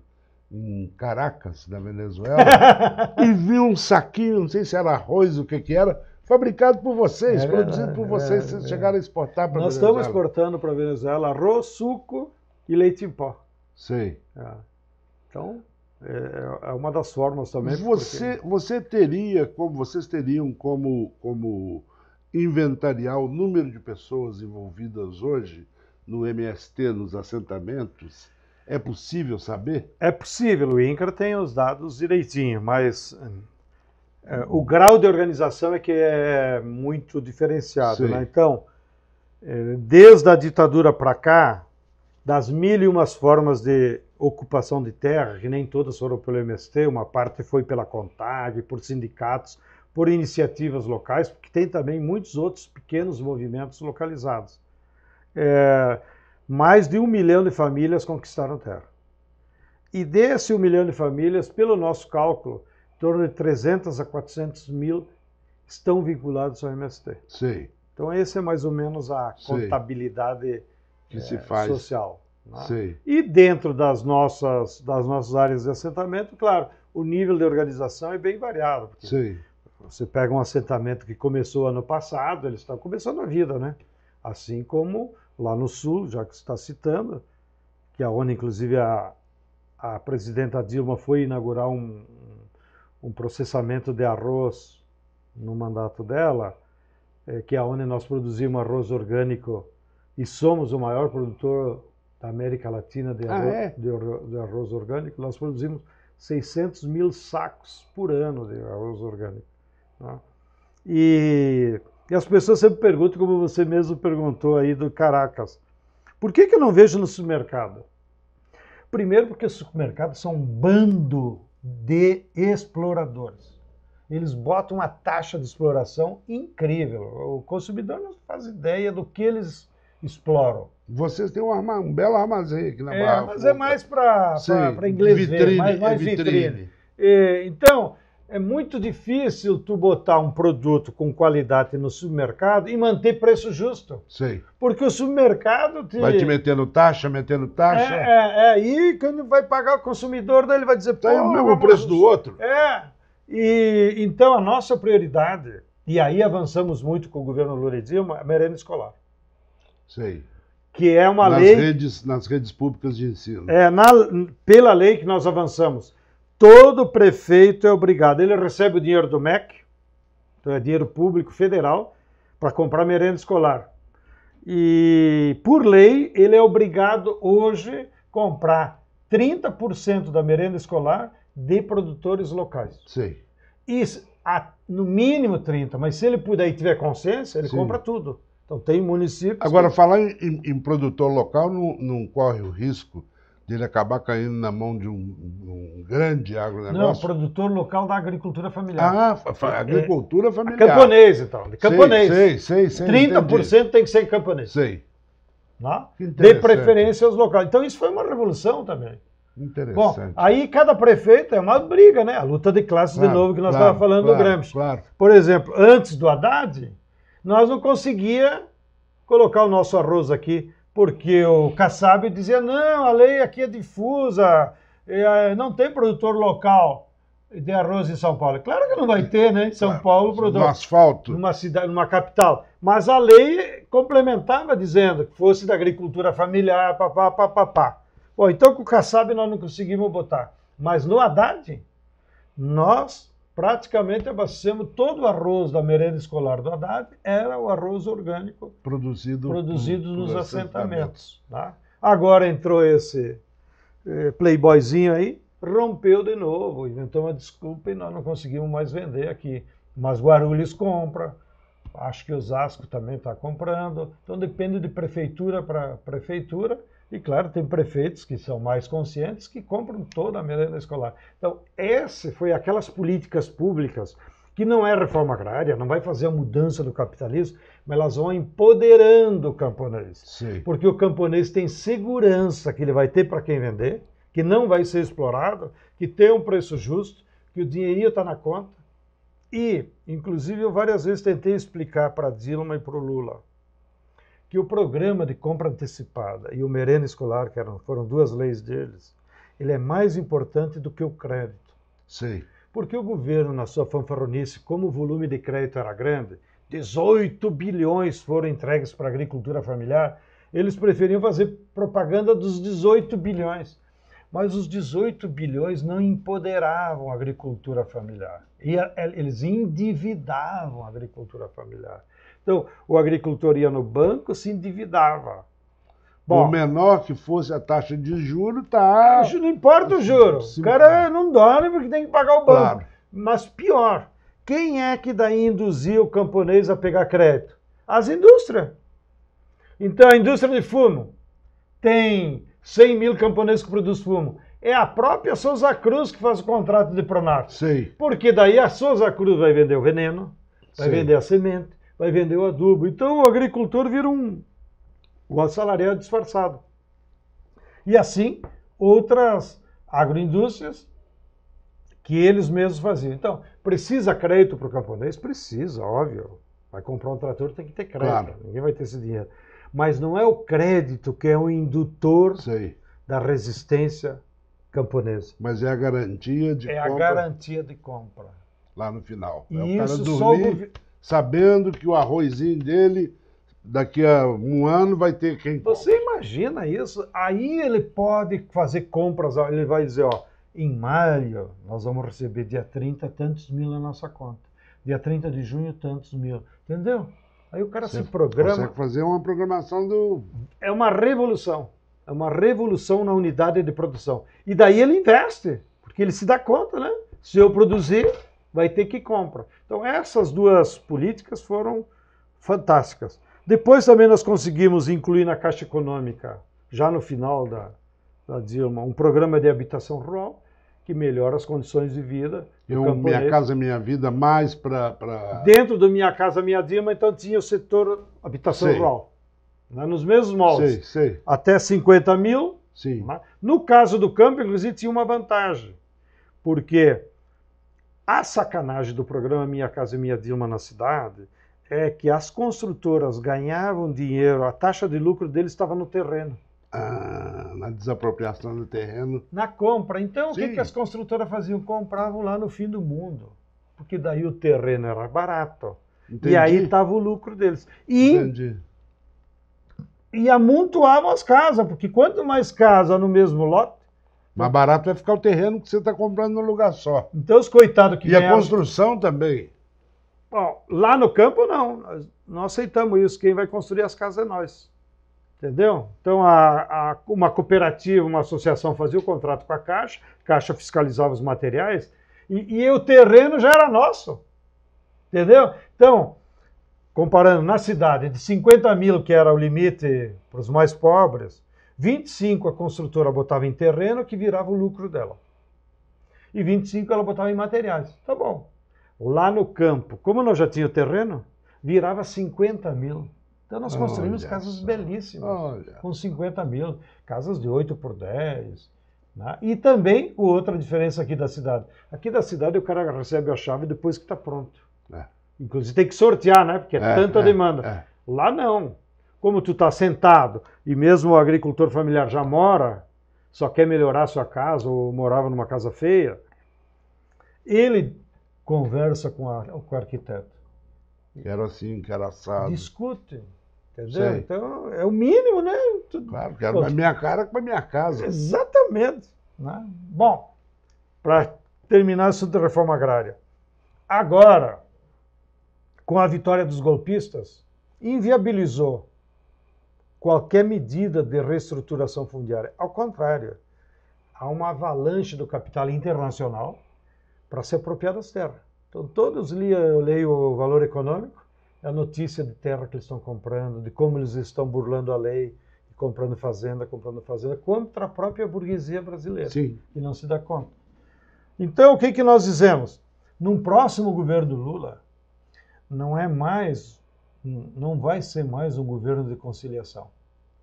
em Caracas, da Venezuela, [LAUGHS] e vi um saquinho, não sei se era arroz, o que que era fabricado por vocês, é produzido por vocês, vocês chegaram a exportar para Nós Venezuela. Nós estamos exportando para a Venezuela arroz, suco e leite em pó. Sei. É. Então, é, é, uma das formas também. Você, porque... você teria, como vocês teriam como, como inventariar o número de pessoas envolvidas hoje no MST, nos assentamentos? É possível saber? É possível, o INCRA tem os dados direitinho, mas hum, é, o grau de organização é que é muito diferenciado. Né? Então, é, desde a ditadura para cá, das mil e umas formas de ocupação de terra, que nem todas foram pelo MST, uma parte foi pela CONTAG, por sindicatos, por iniciativas locais, porque tem também muitos outros pequenos movimentos localizados. É, mais de um milhão de famílias conquistaram terra. E desse um milhão de famílias, pelo nosso cálculo, torno de 300 a 400 mil estão vinculados ao MST. Sim. Então, essa é mais ou menos a contabilidade que é, se eh, faz. social. Né? E dentro das nossas, das nossas áreas de assentamento, claro, o nível de organização é bem variado. Porque Sim. Você pega um assentamento que começou ano passado, ele está começando a vida, né? Assim como lá no Sul, já que está citando, que a é ONU, inclusive, a, a presidenta Dilma foi inaugurar um, um processamento de arroz no mandato dela, é, que é onde nós produzimos arroz orgânico e somos o maior produtor da América Latina de, ah, arroz, é? de, de arroz orgânico. Nós produzimos 600 mil sacos por ano de arroz orgânico. Né? E, e, as pessoas sempre perguntam, como você mesmo perguntou aí do Caracas, por que, que eu não vejo no supermercado? Primeiro porque os supermercados são um bando de exploradores. Eles botam uma taxa de exploração incrível. O consumidor não faz ideia do que eles exploram. Vocês têm um, um belo armazém aqui na é, Barra Mas é mais para inglês vitrine, ver, mais, mais é vitrine. vitrine. É, então, é muito difícil tu botar um produto com qualidade no supermercado e manter preço justo. Sei. Porque o supermercado te... Vai te metendo taxa, metendo taxa. É, é, é. E quando vai pagar o consumidor, daí ele vai dizer... Tá o mesmo preço do outro. É. E, então, a nossa prioridade, e aí avançamos muito com o governo Lula e Dilma, é merenda escolar. Sei que é uma nas lei redes, nas redes públicas de ensino. É na, pela lei que nós avançamos todo prefeito é obrigado. Ele recebe o dinheiro do MEC, então é dinheiro público federal, para comprar merenda escolar. E, por lei, ele é obrigado hoje comprar 30% da merenda escolar de produtores locais. Sim. Isso, no mínimo 30%, mas se ele puder e tiver consciência, ele Sim. compra tudo. Então tem municípios. Agora, que... falar em, em, produtor local não, não corre o risco dele acabar caindo na mão de um, um grande agronegócio. Não, produtor local da agricultura familiar. Ah, fa é, é agricultura é, familiar. Camponês, então. Camponês. Sei, sei, sei. sei 30% tem que ser camponês. Sei. Não? Né? Dê preferência aos locais. Então isso foi uma revolução também. Interessante. Bom, aí cada prefeito é uma briga, né? A luta de classes claro, de novo que nós estávamos claro, falando claro, do Gramsci. Claro. Por exemplo, antes do Haddad, nós não conseguia colocar o nosso arroz aqui porque o Kassab dizia: não, a lei aqui é difusa, eh, não tem produtor local de arroz em São Paulo. Claro que não vai ter, né? São claro, Paulo produz. No asfalto. Numa cidade, numa capital. Mas a lei complementava dizendo que fosse da agricultura familiar, papá, papá, papá. Bom, então com o Kassab nós não conseguimos botar. Mas no Haddad, nós praticamente abastecemos todo o arroz da merenda escolar do Haddad, era o arroz orgânico produzido, produzido por, nos por assentamentos. assentamentos tá? Agora entrou esse eh, playboyzinho aí, rompeu de novo, inventou uma desculpa e nós não conseguimos mais vender aqui. Mas Guarulhos compra, acho que Osasco também está comprando, então depende de prefeitura para prefeitura e claro, tem prefeitos que são mais conscientes que compram toda a merenda escolar. Então, essa foi aquelas políticas públicas que não é reforma agrária, não vai fazer a mudança do capitalismo, mas elas vão empoderando o camponês. Sim. Porque o camponês tem segurança que ele vai ter para quem vender, que não vai ser explorado, que tem um preço justo, que o dinheirinho está na conta. E, inclusive, eu várias vezes tentei explicar para Dilma e para o Lula que o programa de compra antecipada e o merenda escolar, que eram, foram duas leis deles, ele é mais importante do que o crédito. Sim. Porque o governo, na sua fanfarronice, como o volume de crédito era grande, 18 bilhões foram entregues para a agricultura familiar, eles preferiam fazer propaganda dos 18 bilhões. Mas os 18 bilhões não empoderavam a agricultura familiar. E eles endividavam a agricultura familiar. Então, o agricultor ia no banco, se endividava. Bom, Por menor que fosse a taxa de juros, tá. Não importa o juro. O cara não dorme porque tem que pagar o banco. Claro. Mas pior, quem é que daí induziu o camponês a pegar crédito? As indústrias. Então, a indústria de fumo tem 100 mil camponeses que produzem fumo. É a própria Souza Cruz que faz o contrato de Pronaf. Sim. Porque daí a Souza Cruz vai vender o veneno, vai vender a semente, vai vender o adubo. Então o agricultor vira um um assalariado disfarçado. E assim, outras agroindústrias que eles mesmos faziam. Então, precisa crédito para o camponês? Precisa, óbvio. Vai comprar um trator, tem que ter crédito. Claro. Ninguém vai ter esse dinheiro. Mas não é o crédito que é o indutor Sei. da resistência camponesa. Mas é a garantia de é compra. É a garantia de compra. Lá no final. É e é isso, o cara dormir sabendo que o arrozinho dele daqui a um ano vai ter quem. Você imagina isso? Aí ele pode fazer compras, ele vai dizer, ó, em maio nós vamos receber dia 30 tantos mil na nossa conta. Dia 30 de junho tantos mil. Entendeu? Aí o cara Você se programa. Consegue fazer uma programação do. É uma revolução. É uma revolução na unidade de produção. E daí ele investe, porque ele se dá conta, né? Se eu produzir, vai ter que compra. Então essas duas políticas foram fantásticas. Depois também nós conseguimos incluir na Caixa Econômica, já no final da, da Dilma, um programa de habitação rural que melhora as condições de vida do Eu, Minha Casa Minha Vida mais para... Pra... Dentro do Minha Casa Minha Dilma, então tinha o setor habitação sei. rural. Né? Nos mesmos moldes. Sei, sei. Até 50 mil. Sim. Né? No caso do campo, inclusive, tinha uma vantagem. Porque a sacanagem do programa Minha Casa e Minha Dilma na cidade é que as construtoras ganhavam dinheiro, a taxa de lucro deles estava no terreno. Ah, na desapropriação do terreno. Na compra. Então, Sim. o que, que as construtoras faziam? Compravam lá no fim do mundo. Porque daí o terreno era barato. Entendi. E aí estava o lucro deles. E, Entendi. E amontoavam as casas, porque quanto mais casa no mesmo lote, mais barato vai é ficar o terreno que você está comprando num lugar só. Então os coitados que E ganharam... a construção também. Bom, lá no campo não, nós não aceitamos isso. Quem vai construir as casas é nós. Entendeu? Então a, a, uma cooperativa, uma associação fazia o contrato com a Caixa, a Caixa fiscalizava os materiais e, e o terreno já era nosso. Entendeu? Então, comparando na cidade de 50 mil, que era o limite para os mais pobres, 25 a construtora botava em terreno que virava o lucro dela. E 25 ela botava em materiais. Tá bom. Lá no campo, como nós já tinha o terreno, virava 50 mil. Então nós construímos Olha casas belíssimas, Olha. com 50 mil, casas de 8 por 10. Né? E também outra diferença aqui da cidade. Aqui da cidade o cara recebe a chave depois que está pronto. É. Inclusive tem que sortear, né? Porque é, é tanta é, demanda. É. Lá não. Como tu está sentado e mesmo o agricultor familiar já mora, só quer melhorar sua casa ou morava numa casa feia, ele conversa com, a, com o arquiteto. Quero assim, encaraçado. Discute. Entendeu? Sim. Então, é o mínimo, né? Claro, quero Pô, na minha cara com a minha casa. Exatamente. Né? Bom, para terminar isso da reforma agrária. Agora, com a vitória dos golpistas, inviabilizou qualquer medida de reestruturação fundiária. Ao contrário, há uma avalanche do capital internacional para se apropriar das terras. Então, todos li, eu leio o valor econômico, é a notícia de terra que eles estão comprando, de como eles estão burlando a lei, comprando fazenda, comprando fazenda, contra a própria burguesia brasileira, Sim. que não se dá conta. Então, o que, que nós dizemos? Num próximo governo Lula, não é mais não vai ser mais um governo de conciliação.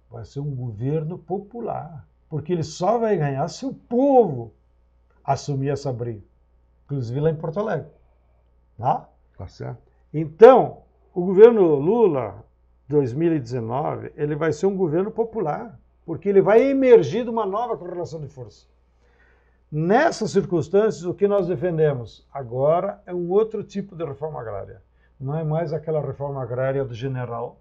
Vai ser um governo popular, porque ele só vai ganhar se o povo assumir essa briga, inclusive lá em Porto Alegre. Tá? Tá certo. Então, o governo Lula 2019, ele vai ser um governo popular, porque ele vai emergir de uma nova correlação de força. Nessas circunstâncias, o que nós defendemos agora é um outro tipo de reforma agrária não é mais aquela reforma agrária do general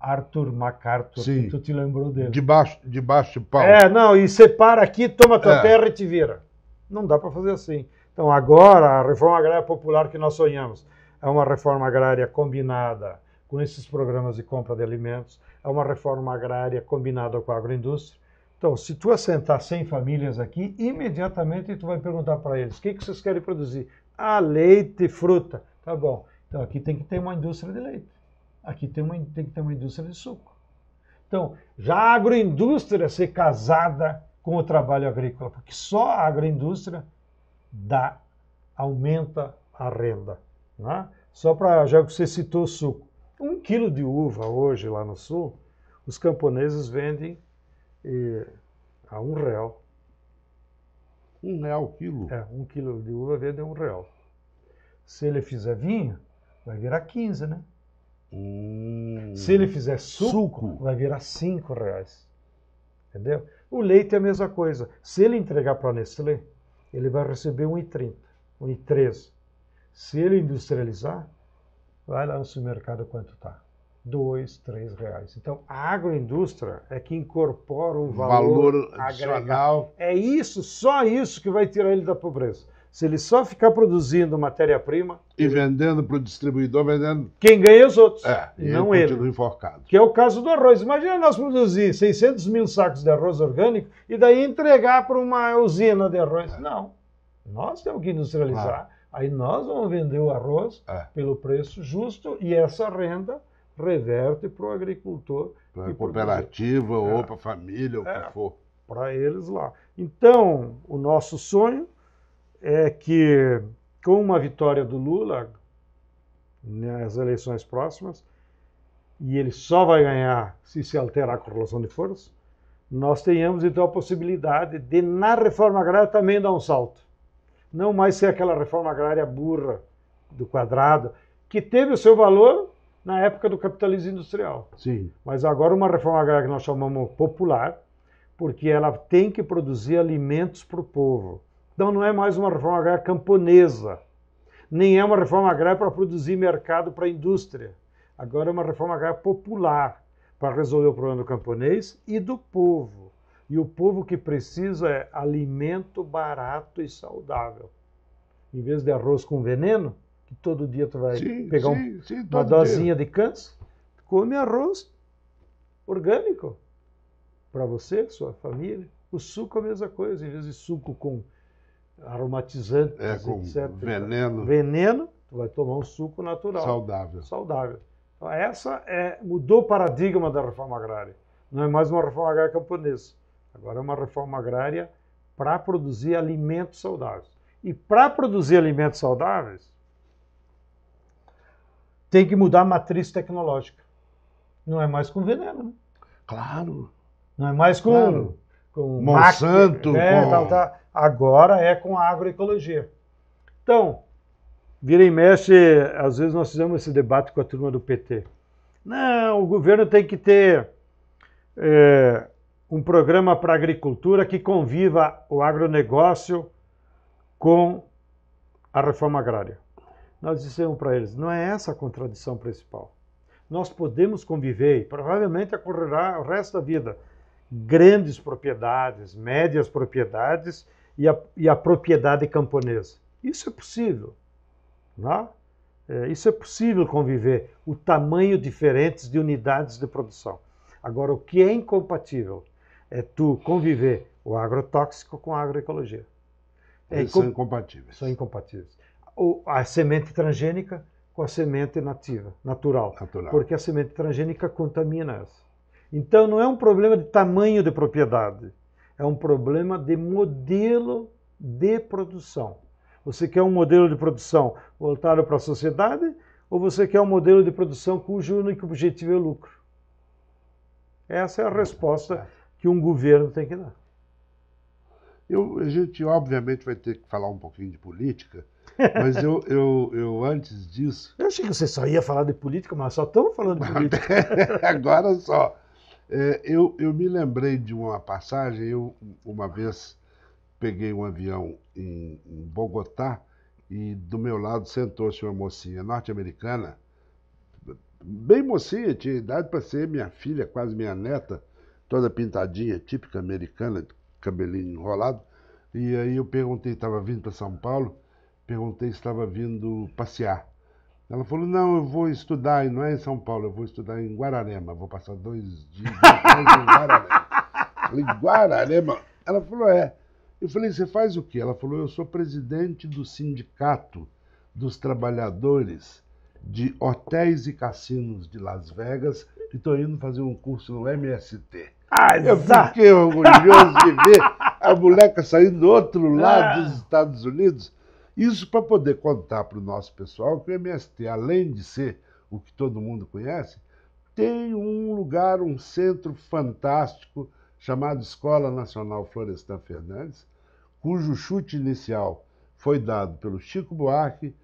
Arthur MacArthur, Sim. que tu te lembrou dele. Debaixo de, baixo de pau. É, não, e separa aqui, toma tua é. terra e te vira. Não dá para fazer assim. Então, agora, a reforma agrária popular que nós sonhamos é uma reforma agrária combinada com esses programas de compra de alimentos, é uma reforma agrária combinada com a agroindústria. Então, se tu assentar 100 famílias aqui, imediatamente tu vai perguntar para eles, o que, que vocês querem produzir? Ah, leite e fruta. Tá bom. Então aqui tem que ter uma indústria de leite. Aqui tem, uma, tem que ter uma indústria de suco. Então, já a agroindústria ser casada com o trabalho agrícola, porque só a agroindústria dá, aumenta a renda. Né? Só para, já que você citou o suco, um quilo de uva hoje lá no sul, os camponeses vendem eh, a um real. Um real o quilo? É, um quilo de uva vende a um real. Se ele fizer vinho, vai virar 15, né? Hum, Se ele fizer suco, suco, vai virar 5 reais. Entendeu? O leite é a mesma coisa. Se ele entregar para a Nestlé, ele vai receber 1,30, 1,13. Se ele industrializar, vai lá no supermercado quanto está. Dois, três reais. Então, a agroindústria é que incorpora um valor, valor adicional. É isso, só isso que vai tirar ele da pobreza. Se ele só ficar produzindo matéria-prima. E ele... vendendo para o distribuidor, vendendo. Quem ganha é os outros. É, e não ele. ele. Enforcado. Que é o caso do arroz. Imagina nós produzir 600 mil sacos de arroz orgânico e daí entregar para uma usina de arroz. É. Não. Nós temos que industrializar. Aí nós vamos vender o arroz é. pelo preço justo e essa renda reverte para o agricultor. Para a cooperativa ou é. para a família, ou o que é. for. Para eles lá. Então, o nosso sonho é que com uma vitória do Lula nas né, eleições próximas, e ele só vai ganhar se se alterar a correlação de forças, nós tenhamos então a possibilidade de, na reforma agrária, também dar um salto. Não mais ser aquela reforma agrária burra, do quadrado, que teve o seu valor na época do capitalismo industrial. Sim. Mas agora uma reforma agrária que nós chamamos popular, porque ela tem que produzir alimentos para o povo. Então não é mais uma reforma agrária camponesa, nem é uma reforma agrária para produzir mercado para a indústria. Agora é uma reforma agrária popular para resolver o problema do camponês e do povo. E o povo que precisa é alimento barato e saudável. Em vez de arroz com veneno, que todo dia tu vai sim, pegar sim, um, sim, uma dosinha dia. de câncer, come arroz orgânico para você, sua família. O suco é a mesma coisa, em vez de suco com aromatizantes, é, com etc. Veneno. Veneno, tu vai tomar um suco natural. Saudável. Saudável. Então, essa é, mudou o paradigma da reforma agrária. Não é mais uma reforma agrária camponesa. Agora é uma reforma agrária para produzir alimentos saudáveis. E para produzir alimentos saudáveis, tem que mudar a matriz tecnológica. Não é mais com veneno, né? Claro. Não é mais com. Claro. com Monsanto, né? com... Tal, tal agora é com a agroecologia. Então, vira e mexe, às vezes nós fizemos esse debate com a turma do PT. Não, o governo tem que ter é, um programa para agricultura que conviva o agronegócio com a reforma agrária. Nós dissemos para eles, não é essa a contradição principal. Nós podemos conviver, e provavelmente ocorrerá o resto da vida, grandes propriedades, médias propriedades e a, e a propriedade camponesa. Isso é possível. É? é? isso é possível conviver, o tamanho diferentes de unidades de produção. Agora, o que é incompatível é tu conviver o agrotóxico com a agroecologia. É são incompatíveis. São incompatíveis. O, a semente transgênica com a semente nativa, natural, natural. Porque a semente transgênica contamina essa. Então não é um problema de tamanho de propriedade, é um problema de modelo de produção. Você quer um modelo de produção voltado para a sociedade ou você quer um modelo de produção cujo único objetivo é o lucro? Essa é a resposta que um governo tem que dar. Eu, a gente, obviamente, vai ter que falar um pouquinho de política, [LAUGHS] mas eu, eu, eu antes disso. Eu achei que você só ia falar de política, mas só estamos falando de política. [LAUGHS] Agora só. É, eu, eu me lembrei de uma passagem, eu uma vez peguei um avião em, em Bogotá e do meu lado sentou-se uma mocinha norte-americana, bem mocinha, tinha idade para ser minha filha, quase minha neta, toda pintadinha, típica americana, cabelinho enrolado. E aí eu perguntei, estava vindo para São Paulo, perguntei se estava vindo passear. Ela falou, não, eu vou estudar, e não é em São Paulo, eu vou estudar em Guararema, vou passar dois dias em Guararema. falei, Guararema? Ela falou, é. Eu falei, você faz o quê? Ela falou, eu sou presidente do sindicato dos trabalhadores de hotéis e cassinos de Las Vegas e estou indo fazer um curso no MST. Ah, eu fiquei orgulhoso de ver a moleca sair do outro lado dos Estados Unidos isso para poder contar para o nosso pessoal que o MST, além de ser o que todo mundo conhece, tem um lugar, um centro fantástico chamado Escola Nacional Florestan Fernandes, cujo chute inicial foi dado pelo Chico Buarque,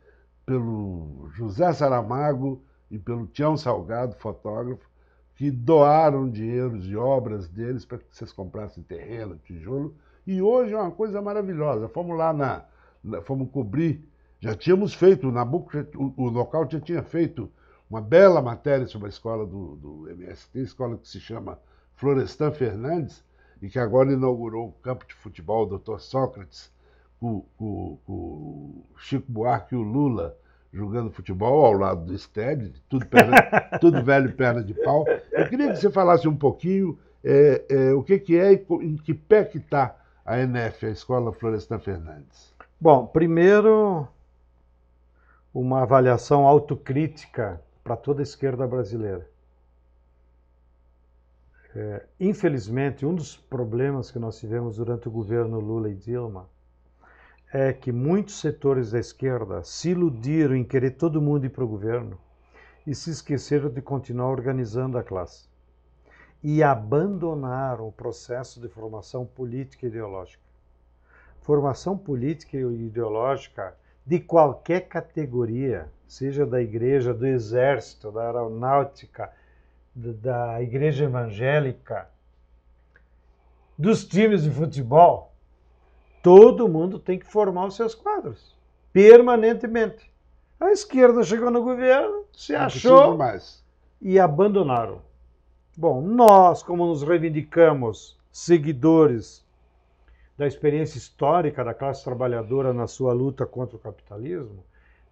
pelo José Saramago e pelo Tião Salgado, fotógrafo, que doaram dinheiros e obras deles para que vocês comprassem terreno, tijolo. E hoje é uma coisa maravilhosa. Fomos lá na né, fomos cobrir. Já tínhamos feito, o Nabucco, o, o local já tinha feito uma bela matéria sobre a escola do, do MST, escola que se chama Florestan Fernandes, e que agora inaugurou o campo de futebol Dr. Sócrates, com, o Chico Buarque e o Lula jogando futebol ao lado do estádio, tudo, perna, [LAUGHS] tudo velho perna de pau. Eu queria que você falasse um pouquinho é, é, o que, que é e em que pé que está a NF, a Escola Florestan Fernandes. Bom, primeiro, uma avaliação autocrítica para toda a esquerda brasileira. É, infelizmente, um dos problemas que nós tivemos durante o governo Lula e Dilma é que muitos setores da esquerda se iludiram em querer todo mundo ir para o governo e se esqueceram de continuar organizando a classe e abandonaram o processo de formação política e ideológica formação política e ideológica de qualquer categoria, seja da igreja, do exército, da aeronáutica, da igreja evangélica, dos times de futebol, todo mundo tem que formar os seus quadros, permanentemente. A esquerda chegou no governo, se achou e abandonaram. Bom, nós, como nos reivindicamos seguidores da experiência histórica da classe trabalhadora na sua luta contra o capitalismo,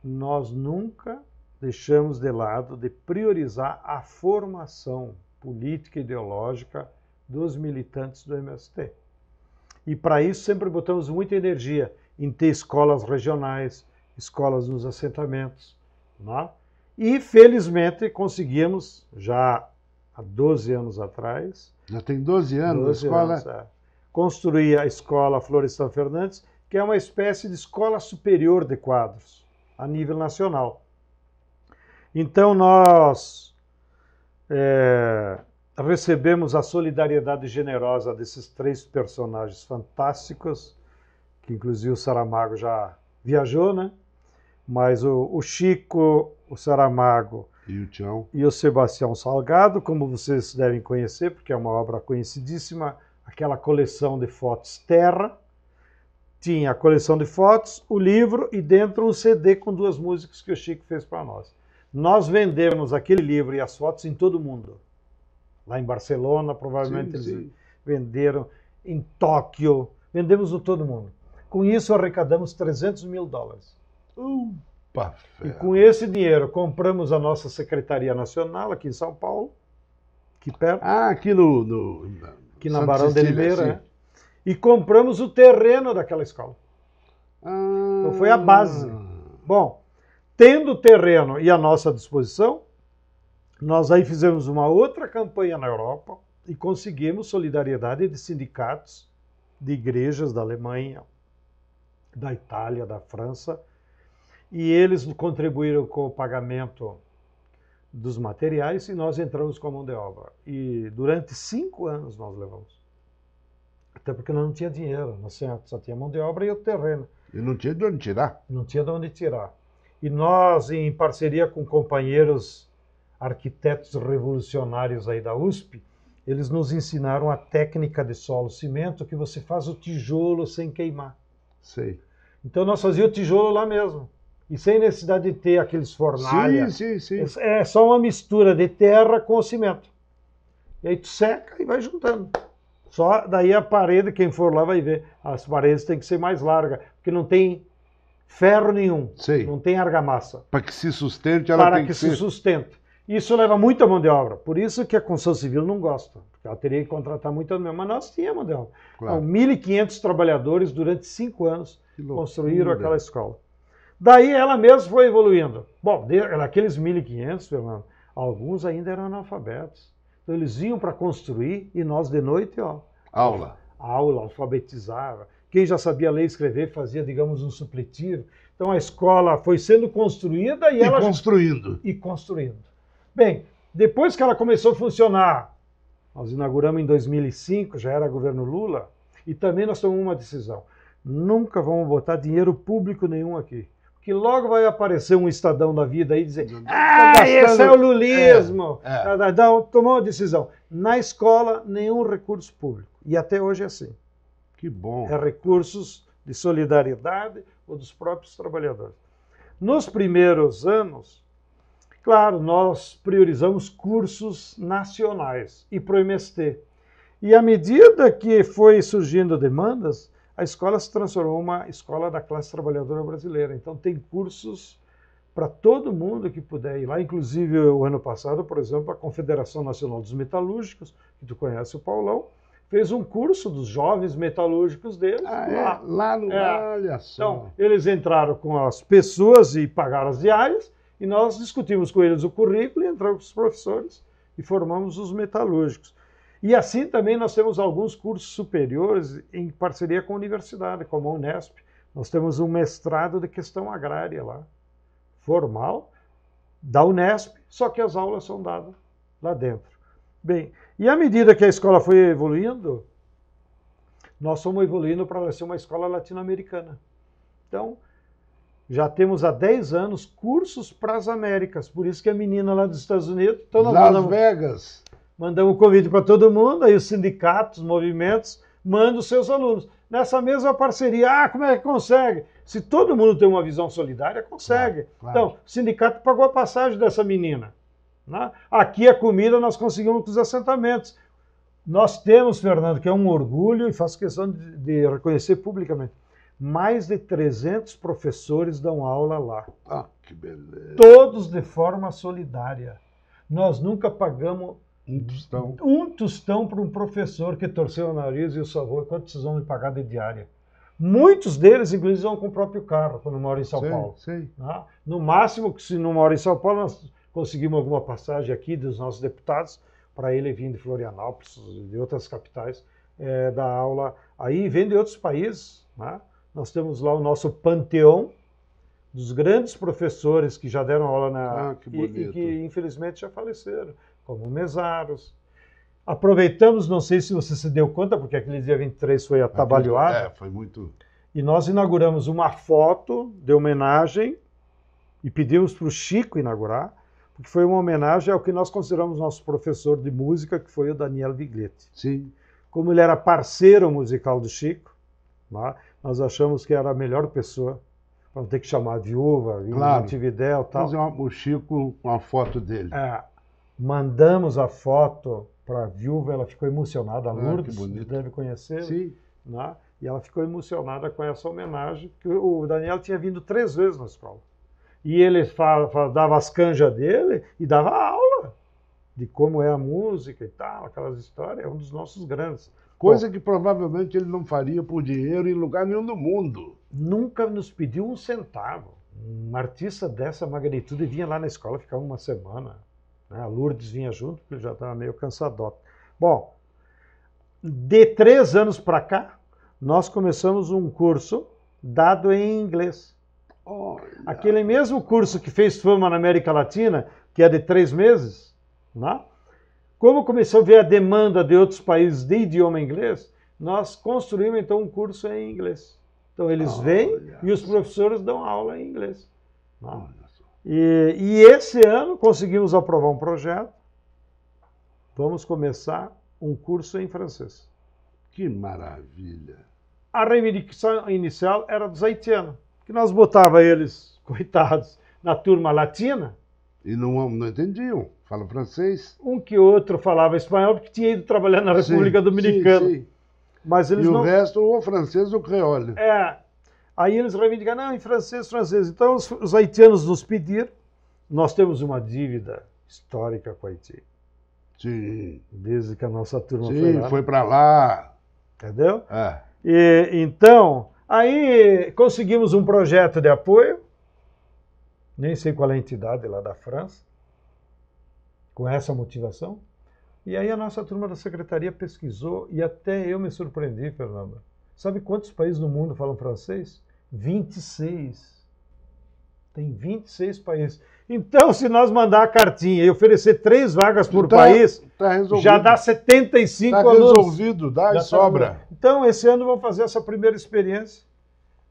nós nunca deixamos de lado de priorizar a formação política e ideológica dos militantes do MST. E para isso sempre botamos muita energia em ter escolas regionais, escolas nos assentamentos. Não? Né? E felizmente conseguimos, já há 12 anos atrás. Já tem 12 anos, 12 a escola. Anos, é construir a escola Florestan Fernandes, que é uma espécie de escola superior de quadros a nível nacional. Então nós é, recebemos a solidariedade generosa desses três personagens fantásticos, que inclusive o Saramago já viajou, né? Mas o, o Chico, o Saramago e o, Tião. e o Sebastião Salgado, como vocês devem conhecer, porque é uma obra conhecidíssima, aquela coleção de fotos Terra, tinha a coleção de fotos, o livro e dentro um CD com duas músicas que o Chico fez para nós. Nós vendemos aquele livro e as fotos em todo o mundo. Lá em Barcelona, provavelmente sim, eles venderam, em Tóquio, vendemos em todo mundo. Com isso arrecadamos 300 mil dólares. Opa, e com esse dinheiro compramos a nossa Secretaria Nacional aqui em São Paulo, que perto. Ah, aqui no, no aqui na Santa Barão Cecília, de Oliveira, né? e compramos o terreno daquela escola. Ah... Então foi a base. Bom, tendo o terreno e a nossa disposição, nós aí fizemos uma outra campanha na Europa e conseguimos solidariedade de sindicatos, de igrejas da Alemanha, da Itália, da França, e eles contribuíram com o pagamento dos materiais e nós entramos com a mão de obra. E durante cinco anos nós levamos. Até porque não tinha dinheiro, só tinha mão de obra e o terreno. E não tinha de onde tirar? Não tinha de onde tirar. E nós, em parceria com companheiros arquitetos revolucionários aí da USP, eles nos ensinaram a técnica de solo-cimento, que você faz o tijolo sem queimar. Sei. Então nós fazíamos o tijolo lá mesmo. E sem necessidade de ter aqueles fornalhas. Sim, sim, sim. É, é só uma mistura de terra com cimento. E aí tu seca e vai juntando. Só daí a parede, quem for lá vai ver. As paredes têm que ser mais largas, porque não tem ferro nenhum. Sim. Não tem argamassa. Para que se sustente, ela Para tem que, que ser... se sustente. Isso leva muita mão de obra. Por isso que a construção civil não gosta. Porque ela teria que contratar muita mão Mas nós tínhamos mão de obra. Claro. Então, 1.500 trabalhadores durante cinco anos construíram aquela escola. Daí ela mesma foi evoluindo. Bom, naqueles 1.500, Fernando, alguns ainda eram analfabetos. Então eles iam para construir e nós de noite, ó. Aula. Aula, alfabetizava. Quem já sabia ler e escrever fazia, digamos, um supletivo. Então a escola foi sendo construída e, e ela. Construindo. E construindo. Bem, depois que ela começou a funcionar, nós inauguramos em 2005, já era governo Lula, e também nós tomamos uma decisão. Nunca vamos botar dinheiro público nenhum aqui que logo vai aparecer um estadão da vida aí dizer: Ah, tá gastando... esse é o lulismo. É, é. Tá, tá, então, tomou uma decisão. Na escola, nenhum recurso público. E até hoje é assim. Que bom. É recursos de solidariedade ou dos próprios trabalhadores. Nos primeiros anos, claro, nós priorizamos cursos nacionais e para o MST. E à medida que foi surgindo demandas, a escola se transformou uma escola da classe trabalhadora brasileira. Então tem cursos para todo mundo que puder ir lá. Inclusive, o ano passado, por exemplo, a Confederação Nacional dos Metalúrgicos, que tu conhece o Paulão, fez um curso dos jovens metalúrgicos deles ah, lá. É? lá no é. Olha só. Então, eles entraram com as pessoas e pagaram as diárias, e nós discutimos com eles o currículo, e entramos com os professores e formamos os metalúrgicos. E assim também nós temos alguns cursos superiores em parceria com a universidade, como a Unesp. Nós temos um mestrado de questão agrária lá, formal, da Unesp, só que as aulas são dadas lá dentro. Bem, e à medida que a escola foi evoluindo, nós fomos evoluindo para ser uma escola latino-americana. Então, já temos há 10 anos cursos para as Américas, por isso que a menina lá dos Estados Unidos... Então Las mandamos... Vegas! Mandamos um convite para todo mundo, aí os sindicatos, os movimentos, mandam os seus alunos. Nessa mesma parceria, ah, como é que consegue? Se todo mundo tem uma visão solidária, consegue. Claro, claro. Então, o sindicato pagou a passagem dessa menina. Né? Aqui a comida nós conseguimos com os assentamentos. Nós temos, Fernando, que é um orgulho, e faço questão de, de reconhecer publicamente, mais de 300 professores dão aula lá. Ah, que beleza! Todos de forma solidária. Nós nunca pagamos um tostão. Um tostão para um professor que torceu o nariz e o savou. Quanto vocês vão me pagar de diária? Muitos deles, inclusive, vão com o próprio carro quando moram em São sei, Paulo. Sei. Né? No máximo, se não mora em São Paulo, nós conseguimos alguma passagem aqui dos nossos deputados para ele vir de Florianópolis, de outras capitais, é, da aula. Aí vem de outros países. Né? Nós temos lá o nosso panteão dos grandes professores que já deram aula na ah, que e, e que infelizmente já faleceram como mesários. Aproveitamos, não sei se você se deu conta, porque aquele dia 23 foi atabalhoado. É, foi muito. E nós inauguramos uma foto de homenagem e pedimos para o Chico inaugurar, porque foi uma homenagem ao que nós consideramos nosso professor de música, que foi o Daniel Viglietti. Sim. Como ele era parceiro musical do Chico, né, nós achamos que era a melhor pessoa para não ter que chamar a viúva, claro. Montevidéu e tal. Mas é o Chico com a foto dele. É, Mandamos a foto para a viúva, ela ficou emocionada, a ah, Lourdes, ah, deve conhecer. Sim. Né? E ela ficou emocionada com essa homenagem, porque o Daniel tinha vindo três vezes na escola. E ele fala, fala, dava as canjas dele e dava aula de como é a música e tal, aquelas histórias, é um dos nossos grandes. Coisa Bom, que provavelmente ele não faria por dinheiro em lugar nenhum do mundo. Nunca nos pediu um centavo. Um artista dessa magnitude vinha lá na escola, ficava uma semana, né? A Lourdes vinha junto, porque ele já estava meio cansado. Bom, de três anos para cá, nós começamos um curso dado em inglês. Aquele mesmo curso que fez fama na América Latina, que é de três meses, né? como começou a ver a demanda de outros países de idioma inglês, nós construímos então um curso em inglês. Então eles vêm e os professores dão aula em inglês. Né? E, e esse ano conseguimos aprovar um projeto. Vamos começar um curso em francês. Que maravilha! A reivindicação inicial era dos haitianos, que nós botava eles, [LAUGHS] coitados, na turma latina. E não, não entendiam, falam francês. Um que outro falava espanhol, porque tinha ido trabalhar na República sim, Dominicana. Sim, sim. Mas eles e não... o resto, ou francês ou creole. É, Aí eles reivindicam, não, em francês, francês. Então os, os haitianos nos pediram, nós temos uma dívida histórica com Haiti. Sim. Desde que a nossa turma Sim, foi lá. foi para lá. Entendeu? É. E, então, aí conseguimos um projeto de apoio, nem sei qual é a entidade lá da França, com essa motivação. E aí a nossa turma da secretaria pesquisou e até eu me surpreendi, Fernando Sabe quantos países no mundo falam francês? 26. Tem 26 países. Então, se nós mandar a cartinha e oferecer três vagas por tá, país, tá já dá 75 tá alunos. resolvido, dá já e tá sobra. Tá então, esse ano vou fazer essa primeira experiência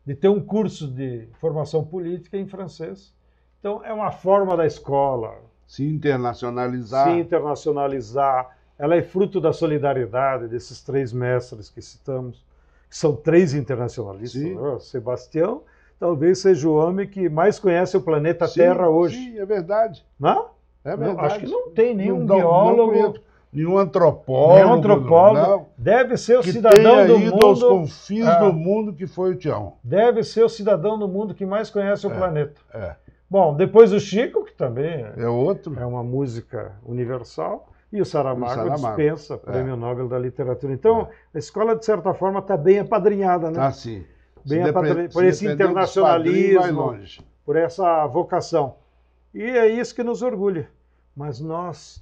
de ter um curso de formação política em francês. Então, é uma forma da escola. Se internacionalizar. Se internacionalizar. Ela é fruto da solidariedade desses três mestres que citamos são três internacionalistas, né? Sebastião talvez seja o homem que mais conhece o planeta sim, Terra hoje. Sim, é verdade. Não? Né? É verdade. Não, acho que não tem nenhum não, biólogo... Não nenhum antropólogo. Nenhum antropólogo. Não, deve ser o cidadão do mundo. aos confins é, do mundo que foi o Tião. Deve ser o cidadão do mundo que mais conhece o é, planeta. É. Bom, depois o Chico, que também é, é outro. É uma música universal. E o Saramago, o Saramago dispensa é. prêmio Nobel da Literatura. Então, é. a escola, de certa forma, está bem apadrinhada, né? Está ah, sim. Bem apadrinhada por esse internacionalismo, por essa vocação. E é isso que nos orgulha. Mas nós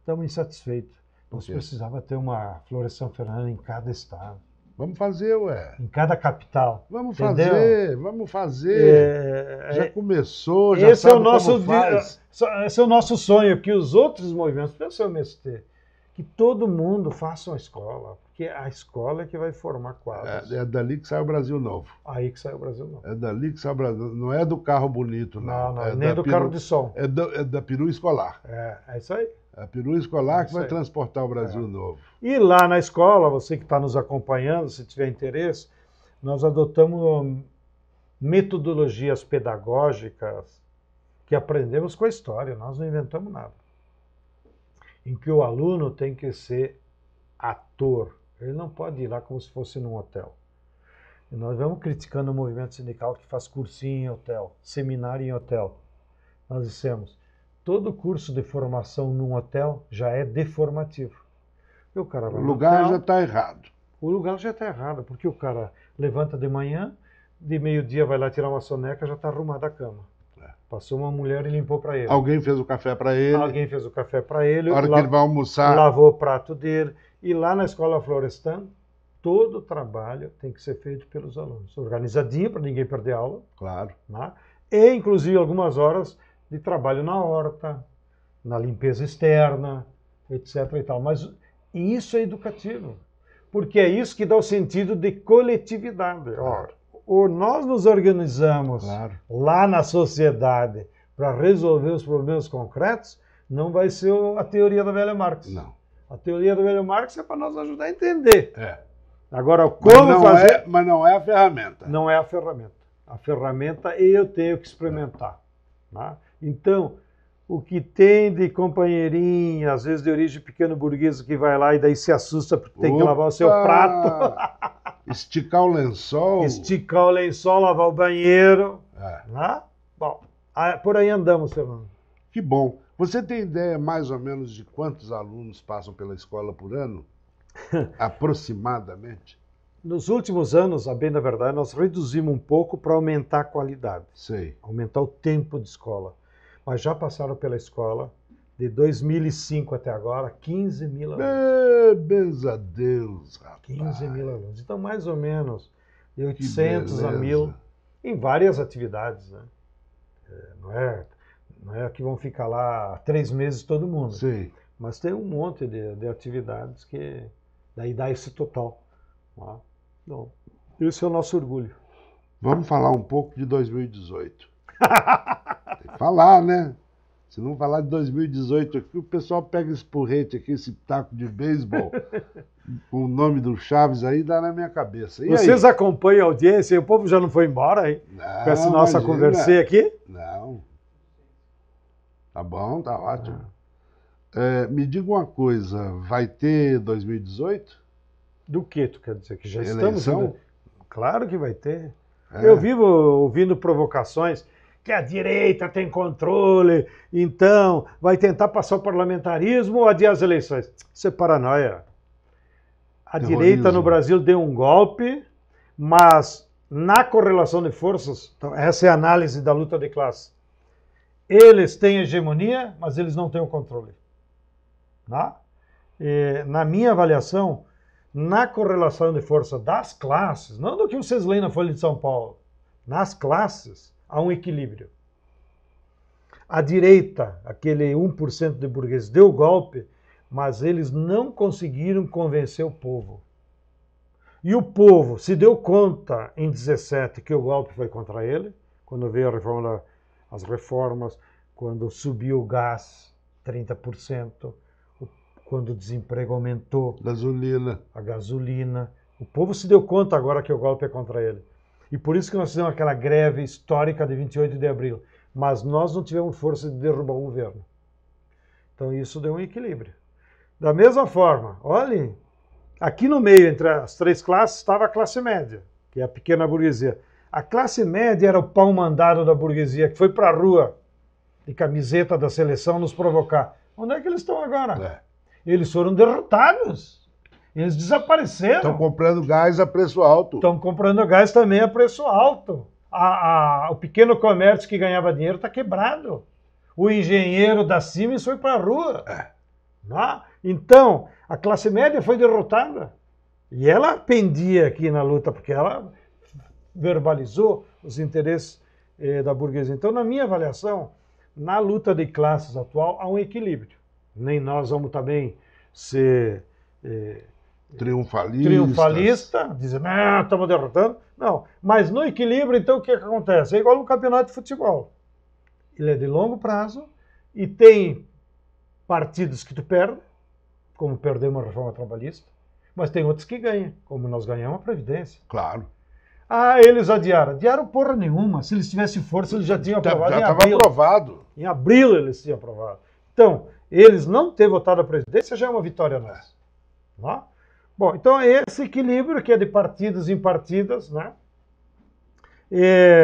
estamos insatisfeitos. Nós precisava ter uma Florestan Fernanda em cada estado. Vamos fazer, ué. Em cada capital. Vamos entendeu? fazer, vamos fazer. É, já é, começou, já esse é o nosso Esse é o nosso sonho, que os outros movimentos, pensa o MST, que todo mundo faça uma escola, porque a escola é que vai formar quadros. É, é, dali que sai o Brasil Novo. Aí que sai o Brasil Novo. É dali que sai o Brasil Não é do carro bonito, não. Não, não é nem do peru, carro de som. É, do, é da peru escolar. É, é isso aí. A perua escolar é que vai transportar o Brasil é. novo. E lá na escola, você que está nos acompanhando, se tiver interesse, nós adotamos hum, metodologias pedagógicas que aprendemos com a história, nós não inventamos nada. Em que o aluno tem que ser ator, ele não pode ir lá como se fosse num hotel. E nós vamos criticando o movimento sindical que faz cursinho em hotel, seminário em hotel. Nós dissemos, Todo curso de formação num hotel já é deformativo. o cara o lugar hotel, já está errado. O lugar já está errado, porque o cara levanta de manhã, de meio-dia vai lá tirar uma soneca, já está arrumada a cama. É. Passou uma mulher e limpou para ele. Alguém fez o café para ele. Alguém fez o café para ele. A hora que ele vai almoçar. Lavou o prato dele. E lá na escola Florestan, todo o trabalho tem que ser feito pelos alunos. Organizadinho, para ninguém perder aula. Claro. Né? E, inclusive, algumas horas de trabalho na horta, na limpeza externa, etc. E tal. Mas isso é educativo, porque é isso que dá o sentido de coletividade. Claro. ou nós nos organizamos claro. lá na sociedade para resolver os problemas concretos, não vai ser a teoria da velha Marx. Não. A teoria da velha Marx é para nos ajudar a entender. É. Agora, como mas fazer. É, mas não é a ferramenta. Não é a ferramenta. A ferramenta é eu tenho que experimentar. É. Né? Então, o que tem de companheirinha, às vezes de origem pequeno burguesa, que vai lá e daí se assusta porque tem Opa! que lavar o seu prato. [LAUGHS] Esticar o lençol. Esticar o lençol, lavar o banheiro. É. Né? Bom, por aí andamos, Fernando. Que bom. Você tem ideia mais ou menos de quantos alunos passam pela escola por ano? [LAUGHS] Aproximadamente. Nos últimos anos, a bem da verdade, nós reduzimos um pouco para aumentar a qualidade. Sei. Aumentar o tempo de escola mas já passaram pela escola de 2005 até agora, 15 mil alunos. Beleza a Deus, rapaz. 15 mil alunos. Então, mais ou menos de 800 a 1000 em várias atividades. Né? É, não, é, não é que vão ficar lá três meses todo mundo. Sim. Mas tem um monte de, de atividades que daí dá esse total. Então, esse é o nosso orgulho. Vamos falar um pouco de 2018. Tem que falar, né? Se não falar de 2018 aqui, o pessoal pega esse porrete aqui, esse taco de beisebol, [LAUGHS] com o nome do Chaves aí, dá na minha cabeça. E Vocês aí? acompanham a audiência? O povo já não foi embora, hein? Não, com essa nossa conversa aqui? Não. Tá bom, tá ótimo. É, me diga uma coisa, vai ter 2018? Do que tu quer dizer? Que já Eleição? estamos... Claro que vai ter. É. Eu vivo ouvindo provocações que a direita tem controle, então vai tentar passar o parlamentarismo ou adiar as eleições. Isso é paranoia. A Terrorismo. direita no Brasil deu um golpe, mas na correlação de forças, então essa é a análise da luta de classe. Eles têm hegemonia, mas eles não têm o controle. Tá? E, na minha avaliação, na correlação de força das classes, não do que vocês leem na Folha de São Paulo, nas classes, a um equilíbrio. A direita, aquele 1% de burgueses, deu golpe, mas eles não conseguiram convencer o povo. E o povo se deu conta em 17 que o golpe foi contra ele, quando veio reforma, as reformas, quando subiu o gás 30%, quando o desemprego aumentou, gasolina. A gasolina. O povo se deu conta agora que o golpe é contra ele. E por isso que nós fizemos aquela greve histórica de 28 de abril. Mas nós não tivemos força de derrubar o governo. Então isso deu um equilíbrio. Da mesma forma, olhem, aqui no meio, entre as três classes, estava a classe média, que é a pequena burguesia. A classe média era o pão mandado da burguesia, que foi para a rua de camiseta da seleção nos provocar. Onde é que eles estão agora? É. Eles foram derrotados. Eles desapareceram. Estão comprando gás a preço alto. Estão comprando gás também a preço alto. A, a, o pequeno comércio que ganhava dinheiro está quebrado. O engenheiro da Siemens foi para a rua. É. Né? Então, a classe média foi derrotada. E ela pendia aqui na luta, porque ela verbalizou os interesses eh, da burguesia. Então, na minha avaliação, na luta de classes atual há um equilíbrio. Nem nós vamos também ser. Eh, Triunfalista. Triunfalista, dizendo, ah, estamos derrotando. Não, mas no equilíbrio, então, o que, é que acontece? É igual no campeonato de futebol. Ele é de longo prazo e tem partidos que tu perde, como perder uma reforma trabalhista, mas tem outros que ganham, como nós ganhamos a Previdência. Claro. Ah, eles adiaram. Adiaram porra nenhuma. Se eles tivessem força, eles já tá, tinham aprovado. Já estava aprovado. Em abril eles tinham aprovado. Então, eles não ter votado a presidência já é uma vitória nossa. Não? É. Bom, então é esse equilíbrio que é de partidos em partidas, né? E,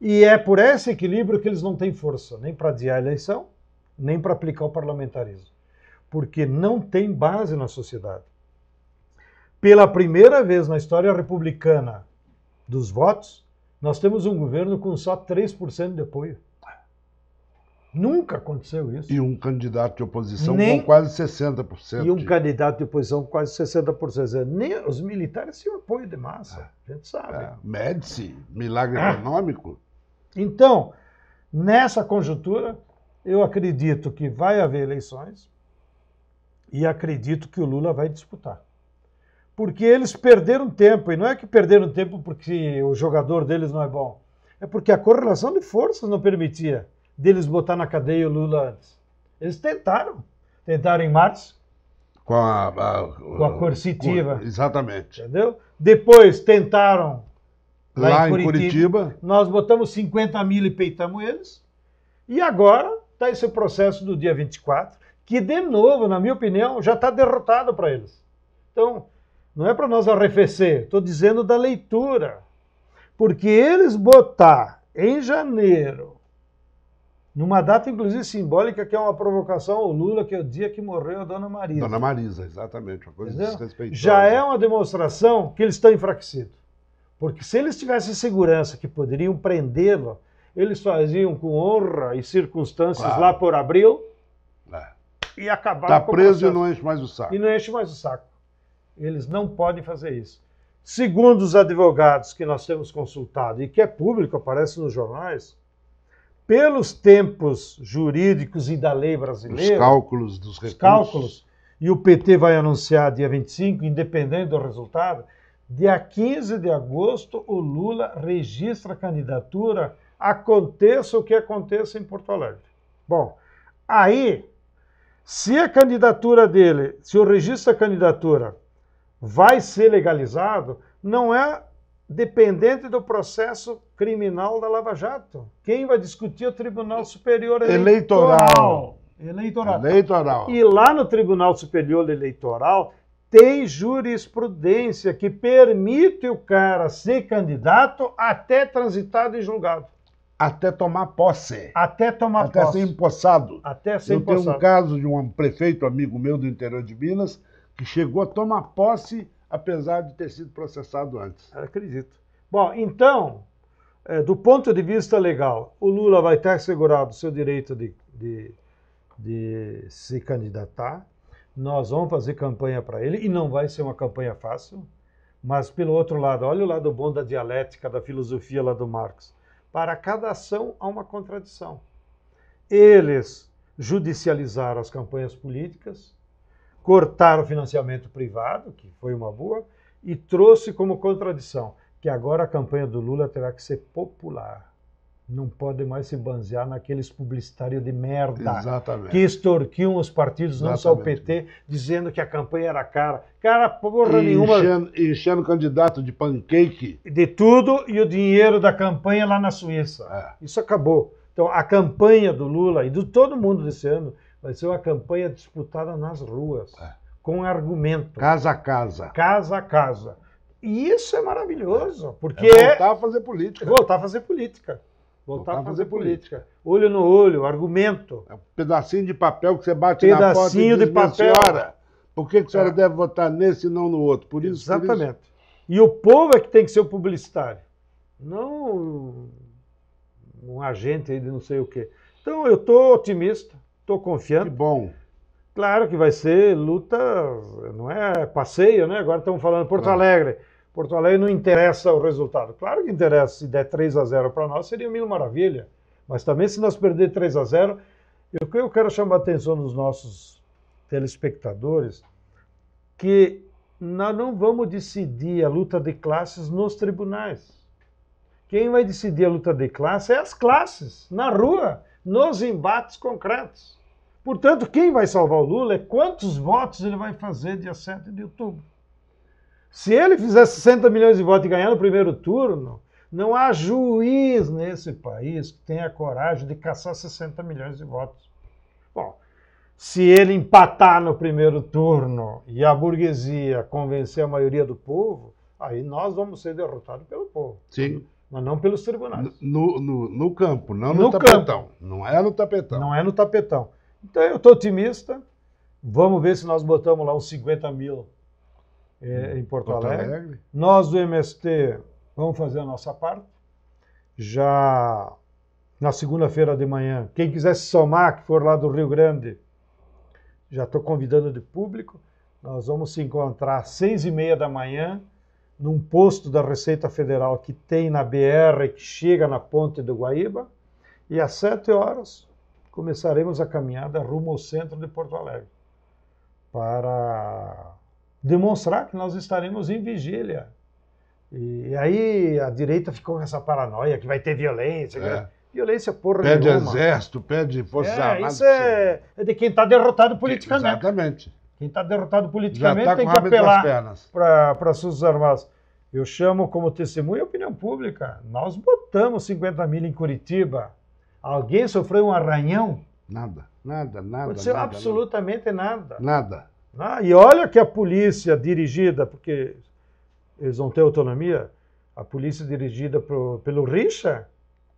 e é por esse equilíbrio que eles não têm força, nem para adiar a eleição, nem para aplicar o parlamentarismo, porque não tem base na sociedade. Pela primeira vez na história republicana dos votos, nós temos um governo com só 3% de apoio. Nunca aconteceu isso. E um candidato de oposição nem... com quase 60%. E um de... candidato de oposição com quase 60%. Nem os militares tinham apoio de massa, é. a gente sabe. É. Médici, milagre econômico. Então, nessa conjuntura, eu acredito que vai haver eleições e acredito que o Lula vai disputar. Porque eles perderam tempo, e não é que perderam tempo porque o jogador deles não é bom, é porque a correlação de forças não permitia deles botar na cadeia o Lula antes. Eles tentaram. Tentaram em março. Com a, a com a coercitiva. Com, exatamente. Entendeu? Depois tentaram lá, lá em, Curitiba, em, Curitiba, Nós botamos 50 mil e peitamos eles. E agora está esse processo do dia 24, que, de novo, na minha opinião, já está derrotado para eles. Então, não é para nós arrefecer, estou dizendo da leitura. Porque eles botar em janeiro numa data, inclusive, simbólica, que é uma provocação ao Lula, que é o dia que morreu a Dona Marisa. Dona Marisa, exatamente, uma coisa desrespeitosa. Já é uma demonstração que eles estão enfraquecidos. Porque se eles tivessem segurança que poderiam prendê-lo, eles faziam com honra e circunstâncias claro. lá por abril é. e acabaram tá preso e não enche mais o saco. E não enche mais o saco. Eles não podem fazer isso. Segundo os advogados que nós temos consultado e que é público, aparece nos jornais, pelos tempos jurídicos e da lei brasileira. Os cálculos dos recursos. cálculos. E o PT vai anunciar dia 25, independente do resultado. Dia 15 de agosto, o Lula registra a candidatura, aconteça o que aconteça em Porto Alegre. Bom, aí, se a candidatura dele, se o registro da candidatura vai ser legalizado, não é dependente do processo criminal da Lava Jato. Quem vai discutir é o Tribunal Superior Eleitoral. Eleitoral. Eleitoral. E lá no Tribunal Superior Eleitoral tem jurisprudência que permite o cara ser candidato até transitado em julgado. Até tomar posse. Até tomar até posse. Até ser empossado. Até ser Eu tenho um caso de um prefeito amigo meu do interior de Minas que chegou a tomar posse apesar de ter sido processado antes. Acredito. Bom, então, é, do ponto de vista legal, o Lula vai ter assegurado o seu direito de, de, de se candidatar. Nós vamos fazer campanha para ele, e não vai ser uma campanha fácil. Mas, pelo outro lado, olha o lado bom da dialética, da filosofia lá do Marx. Para cada ação há uma contradição. Eles judicializaram as campanhas políticas, cortar o financiamento privado, que foi uma boa, e trouxe como contradição que agora a campanha do Lula terá que ser popular. Não pode mais se basear naqueles publicitários de merda Exatamente. que extorquiam os partidos, não Exatamente. só o PT, dizendo que a campanha era cara. Cara, porra e nenhuma. Enchendo, enchendo candidato de pancake. De tudo e o dinheiro da campanha lá na Suíça. É. Isso acabou. Então, a campanha do Lula e de todo mundo desse ano Vai ser uma campanha disputada nas ruas, é. com argumento. Casa a casa. Casa a casa. E isso é maravilhoso, é. porque... É, é voltar a fazer política. Voltar a fazer política. Voltar, voltar a fazer, fazer política. política. Olho no olho, argumento. É um pedacinho de papel que você bate pedacinho na porta Pedacinho de papel. Senhora, por que, que a senhora é. deve votar nesse e não no outro? Por isso, Exatamente. Por isso. E o povo é que tem que ser o publicitário, não um agente aí de não sei o quê. Então, eu estou otimista. Estou confiante. Que bom. Claro que vai ser luta, não é passeio, né? Agora estamos falando Porto Alegre. Porto Alegre não interessa o resultado. Claro que interessa. Se der 3 a 0 para nós, seria mil maravilha. Mas também se nós perder 3 a 0, eu, eu quero chamar a atenção dos nossos telespectadores que nós não vamos decidir a luta de classes nos tribunais. Quem vai decidir a luta de classe é as classes, na rua, nos embates concretos. Portanto, quem vai salvar o Lula é quantos votos ele vai fazer dia 7 de outubro. Se ele fizer 60 milhões de votos e ganhar no primeiro turno, não há juiz nesse país que tenha coragem de caçar 60 milhões de votos. Bom, se ele empatar no primeiro turno e a burguesia convencer a maioria do povo, aí nós vamos ser derrotados pelo povo. Sim. Mas não pelos tribunais. No, no, no campo, não no, no tapetão. Campo. Não é no tapetão. Não é no tapetão. Então eu estou otimista. Vamos ver se nós botamos lá uns 50 mil é, hum, em Porto, Porto Alegre. Alegre. Nós do MST vamos fazer a nossa parte. Já na segunda-feira de manhã, quem quiser se somar, que for lá do Rio Grande, já estou convidando de público. Nós vamos se encontrar às seis e meia da manhã num posto da Receita Federal que tem na BR que chega na ponte do Guaíba e às sete horas começaremos a caminhada rumo ao centro de Porto Alegre para demonstrar que nós estaremos em vigília. E aí a direita ficou com essa paranoia que vai ter violência. É. Né? Violência porra pede nenhuma. Pede exército, pede forças é, armadas. Isso é, é de quem está derrotado politicamente. Exatamente. Quem está derrotado tá politicamente tá tem que apelar para as forças armadas. Eu chamo como testemunha a opinião pública. Nós botamos 50 mil em Curitiba Alguém sofreu um arranhão? Nada, nada, nada. Aconteceu nada, absolutamente nada. Nada. nada. Ah, e olha que a polícia dirigida, porque eles vão ter autonomia, a polícia dirigida pro, pelo Richa.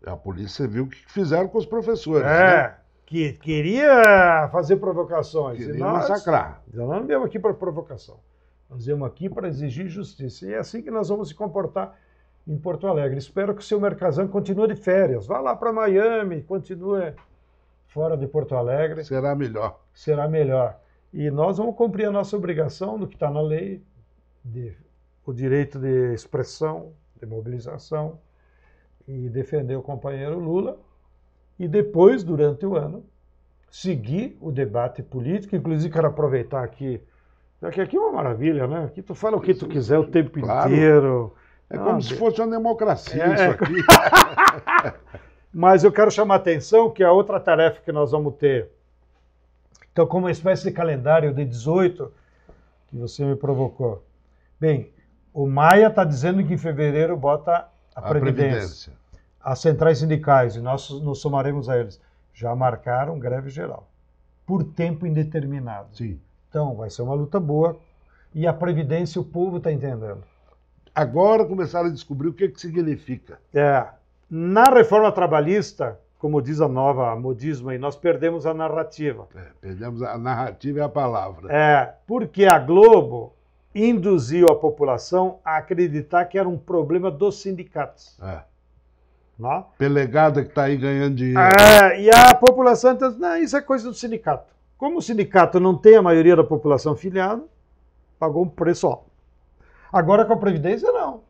A polícia viu o que fizeram com os professores. É, né? que queria fazer provocações. Queria nós, massacrar. Nós não viemos aqui para provocação. Nós viemos aqui para exigir justiça. E é assim que nós vamos se comportar em Porto Alegre. Espero que o seu Mercazão continue de férias. Vá lá para Miami, continue fora de Porto Alegre. Será melhor. Será melhor. E nós vamos cumprir a nossa obrigação do que está na lei, de, o direito de expressão, de mobilização, e defender o companheiro Lula. E depois, durante o ano, seguir o debate político. Inclusive, quero aproveitar aqui, aqui é uma maravilha, né? Aqui tu fala o que tu quiser o tempo claro. inteiro é como ah, se fosse uma democracia é, isso é. aqui. [LAUGHS] Mas eu quero chamar a atenção que a outra tarefa que nós vamos ter, então, como uma espécie de calendário de 18, que você me provocou. Bem, o Maia está dizendo que em fevereiro bota a, a Previdência. Previdência. As centrais sindicais, e nós nos somaremos a eles, já marcaram greve geral, por tempo indeterminado. Sim. Então, vai ser uma luta boa, e a Previdência o povo está entendendo agora começaram a descobrir o que, que significa. É. Na reforma trabalhista, como diz a nova modismo aí, nós perdemos a narrativa. É, perdemos a, narrativa e a palavra. É, porque a Globo induziu a população a acreditar que era um problema dos sindicatos. É. Não? Pelegada que está aí ganhando dinheiro. É, e a população então, não, isso é coisa do sindicato. Como o sindicato não tem a maioria da população filiada, pagou um preço alto. Agora com a Previdência, não.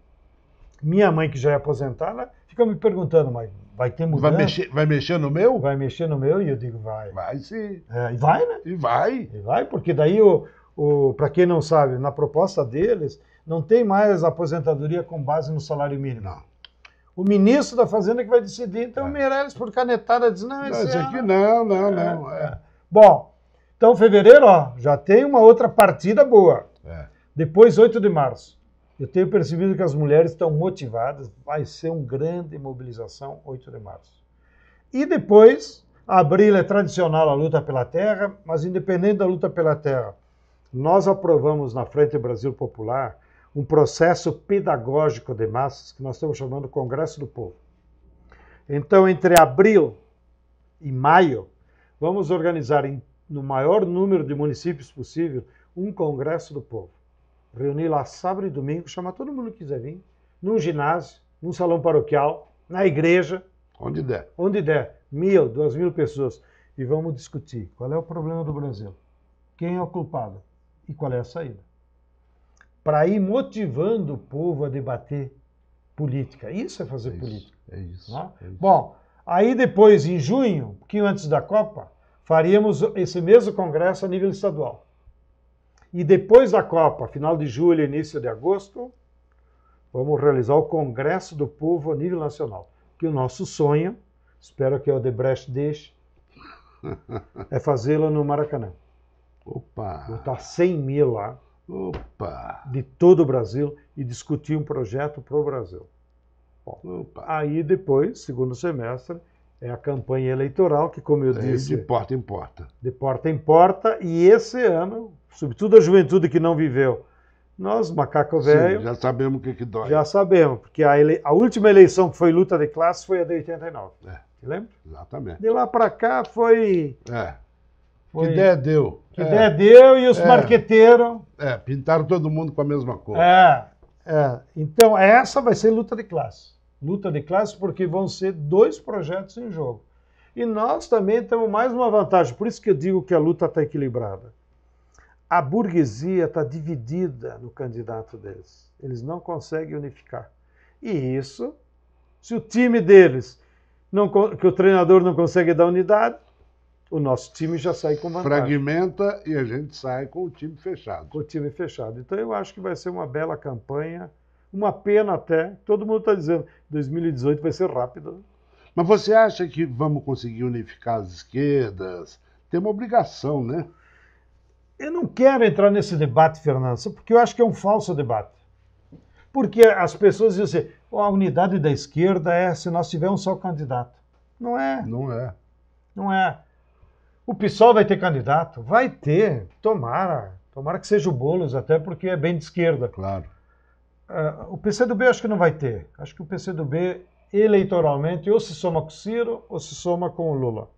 Minha mãe, que já é aposentada, fica me perguntando, mas vai ter mudança? Vai mexer, vai mexer no meu? Vai mexer no meu e eu digo, vai. Vai sim. É, e vai, né? E vai. E vai, porque daí, o, o, para quem não sabe, na proposta deles, não tem mais aposentadoria com base no salário mínimo. Não. O ministro da Fazenda que vai decidir, então é. o Meirelles, por canetada, diz, não, esse não, isso aqui não, não, é, não. É. É. Bom, então fevereiro, ó, já tem uma outra partida boa. É. Depois, 8 de março. Eu tenho percebido que as mulheres estão motivadas, vai ser uma grande mobilização 8 de março. E depois, abril é tradicional a luta pela terra, mas independente da luta pela terra, nós aprovamos na Frente Brasil Popular um processo pedagógico de massas que nós estamos chamando Congresso do Povo. Então, entre abril e maio, vamos organizar em, no maior número de municípios possível um Congresso do Povo reunir lá sábado e domingo, chamar todo mundo que quiser vir, num ginásio, num salão paroquial, na igreja. Onde der. Onde der. Mil, duas mil pessoas. E vamos discutir qual é o problema do Brasil, quem é o culpado e qual é a saída. Para ir motivando o povo a debater política. Isso é fazer é isso, política. É isso, né? é isso. Bom, aí depois, em junho, um pouquinho antes da Copa, faríamos esse mesmo congresso a nível estadual. E depois da Copa, final de julho, início de agosto, vamos realizar o Congresso do Povo a nível nacional. Que o nosso sonho, espero que o Odebrecht deixe, é fazê-lo no Maracanã. Opa! Botar 100 mil lá. Opa! De todo o Brasil e discutir um projeto para o Brasil. Bom, aí depois, segundo semestre, é a campanha eleitoral que, como eu é disse... De porta em porta. De porta em porta. E esse ano, sobretudo a juventude que não viveu. Nós, macaco velho. Sim, já sabemos o que, que dói. Já sabemos, porque a, ele... a, última eleição que foi luta de classe foi a de 89. É. Te lembra? Exatamente. De lá para cá foi. É. Foi... Que ideia deu. Que é. ideia deu e os é. marqueteiros. É, pintaram todo mundo com a mesma cor. É. é. Então, essa vai ser luta de classe. Luta de classe, porque vão ser dois projetos em jogo. E nós também temos mais uma vantagem, por isso que eu digo que a luta está equilibrada a burguesia está dividida no candidato deles. Eles não conseguem unificar. E isso, se o time deles, não, que o treinador não consegue dar unidade, o nosso time já sai com vantagem. Fragmenta e a gente sai com o time fechado. Com o time fechado. Então eu acho que vai ser uma bela campanha, uma pena até. Todo mundo está dizendo, 2018 vai ser rápido. Mas você acha que vamos conseguir unificar as esquerdas? Tem uma obrigação, né? Eu não quero entrar nesse debate, Fernanda, porque eu acho que é um falso debate. Porque as pessoas dizem assim, oh, a unidade da esquerda é se nós tivermos um só candidato. Não é. Não é. Não é. O PSOL vai ter candidato? Vai ter, tomara. Tomara que seja o Boulos, até porque é bem de esquerda. Claro. Uh, o PCdoB acho que não vai ter. Acho que o PCdoB eleitoralmente ou se soma com o Ciro ou se soma com o Lula.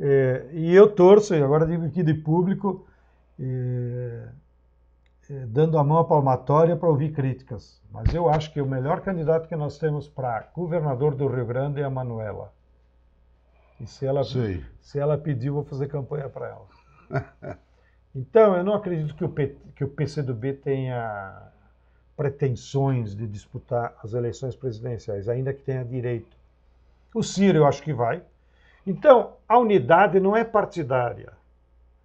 É, e eu torço, e agora digo aqui de público, é, é, dando a mão à palmatória para ouvir críticas. Mas eu acho que o melhor candidato que nós temos para governador do Rio Grande é a Manuela. E se ela, se ela pediu, vou fazer campanha para ela. [LAUGHS] então, eu não acredito que o, P, que o PCdoB tenha pretensões de disputar as eleições presidenciais, ainda que tenha direito. O Ciro eu acho que vai. Então, a unidade não é partidária.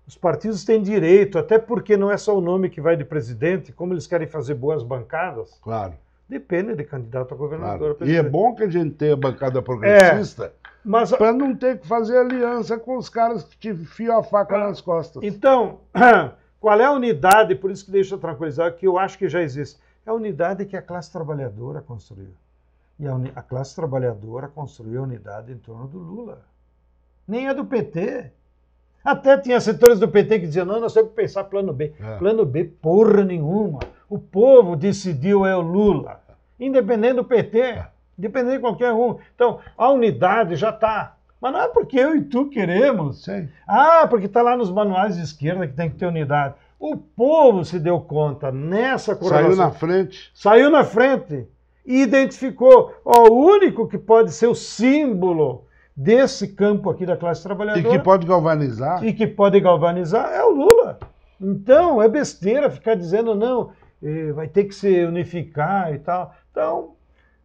Os partidos têm direito, até porque não é só o nome que vai de presidente, como eles querem fazer boas bancadas. Claro. Depende de candidato a governador. Claro. E é bom que a gente tenha bancada é, progressista. É, Para não ter que fazer aliança com os caras que te fiam a faca nas costas. Então, [CLEARS THROAT] qual é a unidade, por isso que deixa tranquilizar, que eu acho que já existe? É a unidade que a classe trabalhadora construiu. E a, a classe trabalhadora construiu a unidade em torno do Lula. Nem é do PT. Até tinha setores do PT que diziam, não, nós temos que pensar plano B. É. Plano B, porra nenhuma. O povo decidiu é o Lula. Independente do PT, é. independente de qualquer um. Então, a unidade já está. Mas não é porque eu e tu queremos. Sei. Ah, porque está lá nos manuais de esquerda que tem que ter unidade. O povo se deu conta nessa correlação. Saiu na frente. Saiu na frente e identificou. Ó, o único que pode ser o símbolo desse campo aqui da classe trabalhadora. E que pode galvanizar. E que pode galvanizar é o Lula. Então é besteira ficar dizendo não, eh, vai ter que se unificar e tal. Então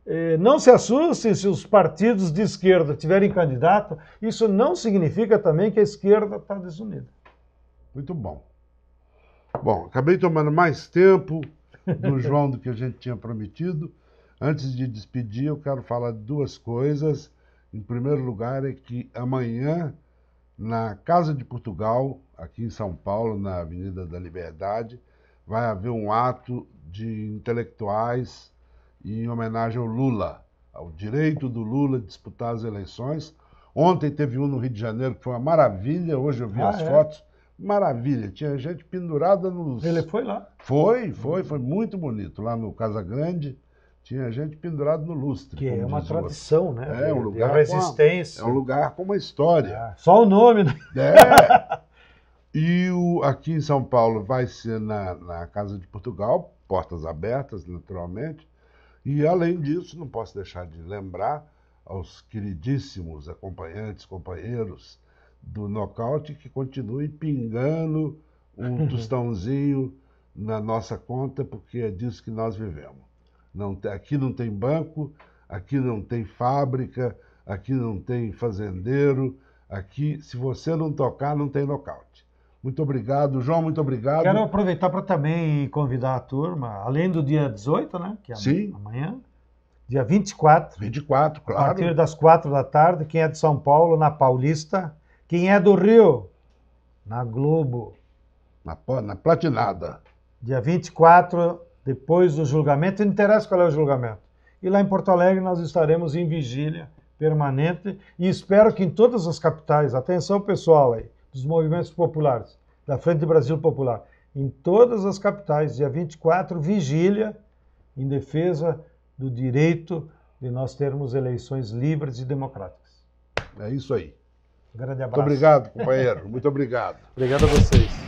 eh, não se assustem se os partidos de esquerda tiverem candidato. Isso não significa também que a esquerda está desunida. Muito bom. Bom, acabei tomando mais tempo do [LAUGHS] João do que a gente tinha prometido. Antes de despedir, eu quero falar de duas coisas em primeiro lugar é que amanhã, na Casa de Portugal, aqui em São Paulo, na Avenida da Liberdade, vai haver um ato de intelectuais em homenagem ao Lula, ao direito do Lula disputar as eleições. Ontem teve um no Rio de Janeiro que foi uma maravilha, hoje eu vi ah, as é? fotos. Maravilha, tinha gente pendurada nos. Ele foi lá? Foi, foi, foi muito bonito, lá no Casa Grande tinha gente pendurado no lustre. Que é uma tradição, outro. né? É um lugar. resistência. Uma, é um lugar com uma história. É, só o nome, né? É. [LAUGHS] E o, aqui em São Paulo vai ser na, na Casa de Portugal, portas abertas, naturalmente. E além disso, não posso deixar de lembrar aos queridíssimos acompanhantes, companheiros do nocaute que continuem pingando um [LAUGHS] tostãozinho na nossa conta, porque é disso que nós vivemos. Não, aqui não tem banco, aqui não tem fábrica, aqui não tem fazendeiro, aqui, se você não tocar, não tem nocaute. Muito obrigado, João, muito obrigado. Quero aproveitar para também convidar a turma, além do dia 18, né? Que é Sim. amanhã. Dia 24. 24, claro. A partir das 4 da tarde, quem é de São Paulo, na Paulista. Quem é do Rio, na Globo. Na, na Platinada. Dia 24, depois do julgamento, não interessa qual é o julgamento. E lá em Porto Alegre nós estaremos em vigília permanente e espero que em todas as capitais, atenção pessoal aí, dos movimentos populares, da Frente Brasil Popular, em todas as capitais, dia 24, vigília em defesa do direito de nós termos eleições livres e democráticas. É isso aí. Um grande abraço. Muito obrigado, companheiro. Muito obrigado. obrigado a vocês.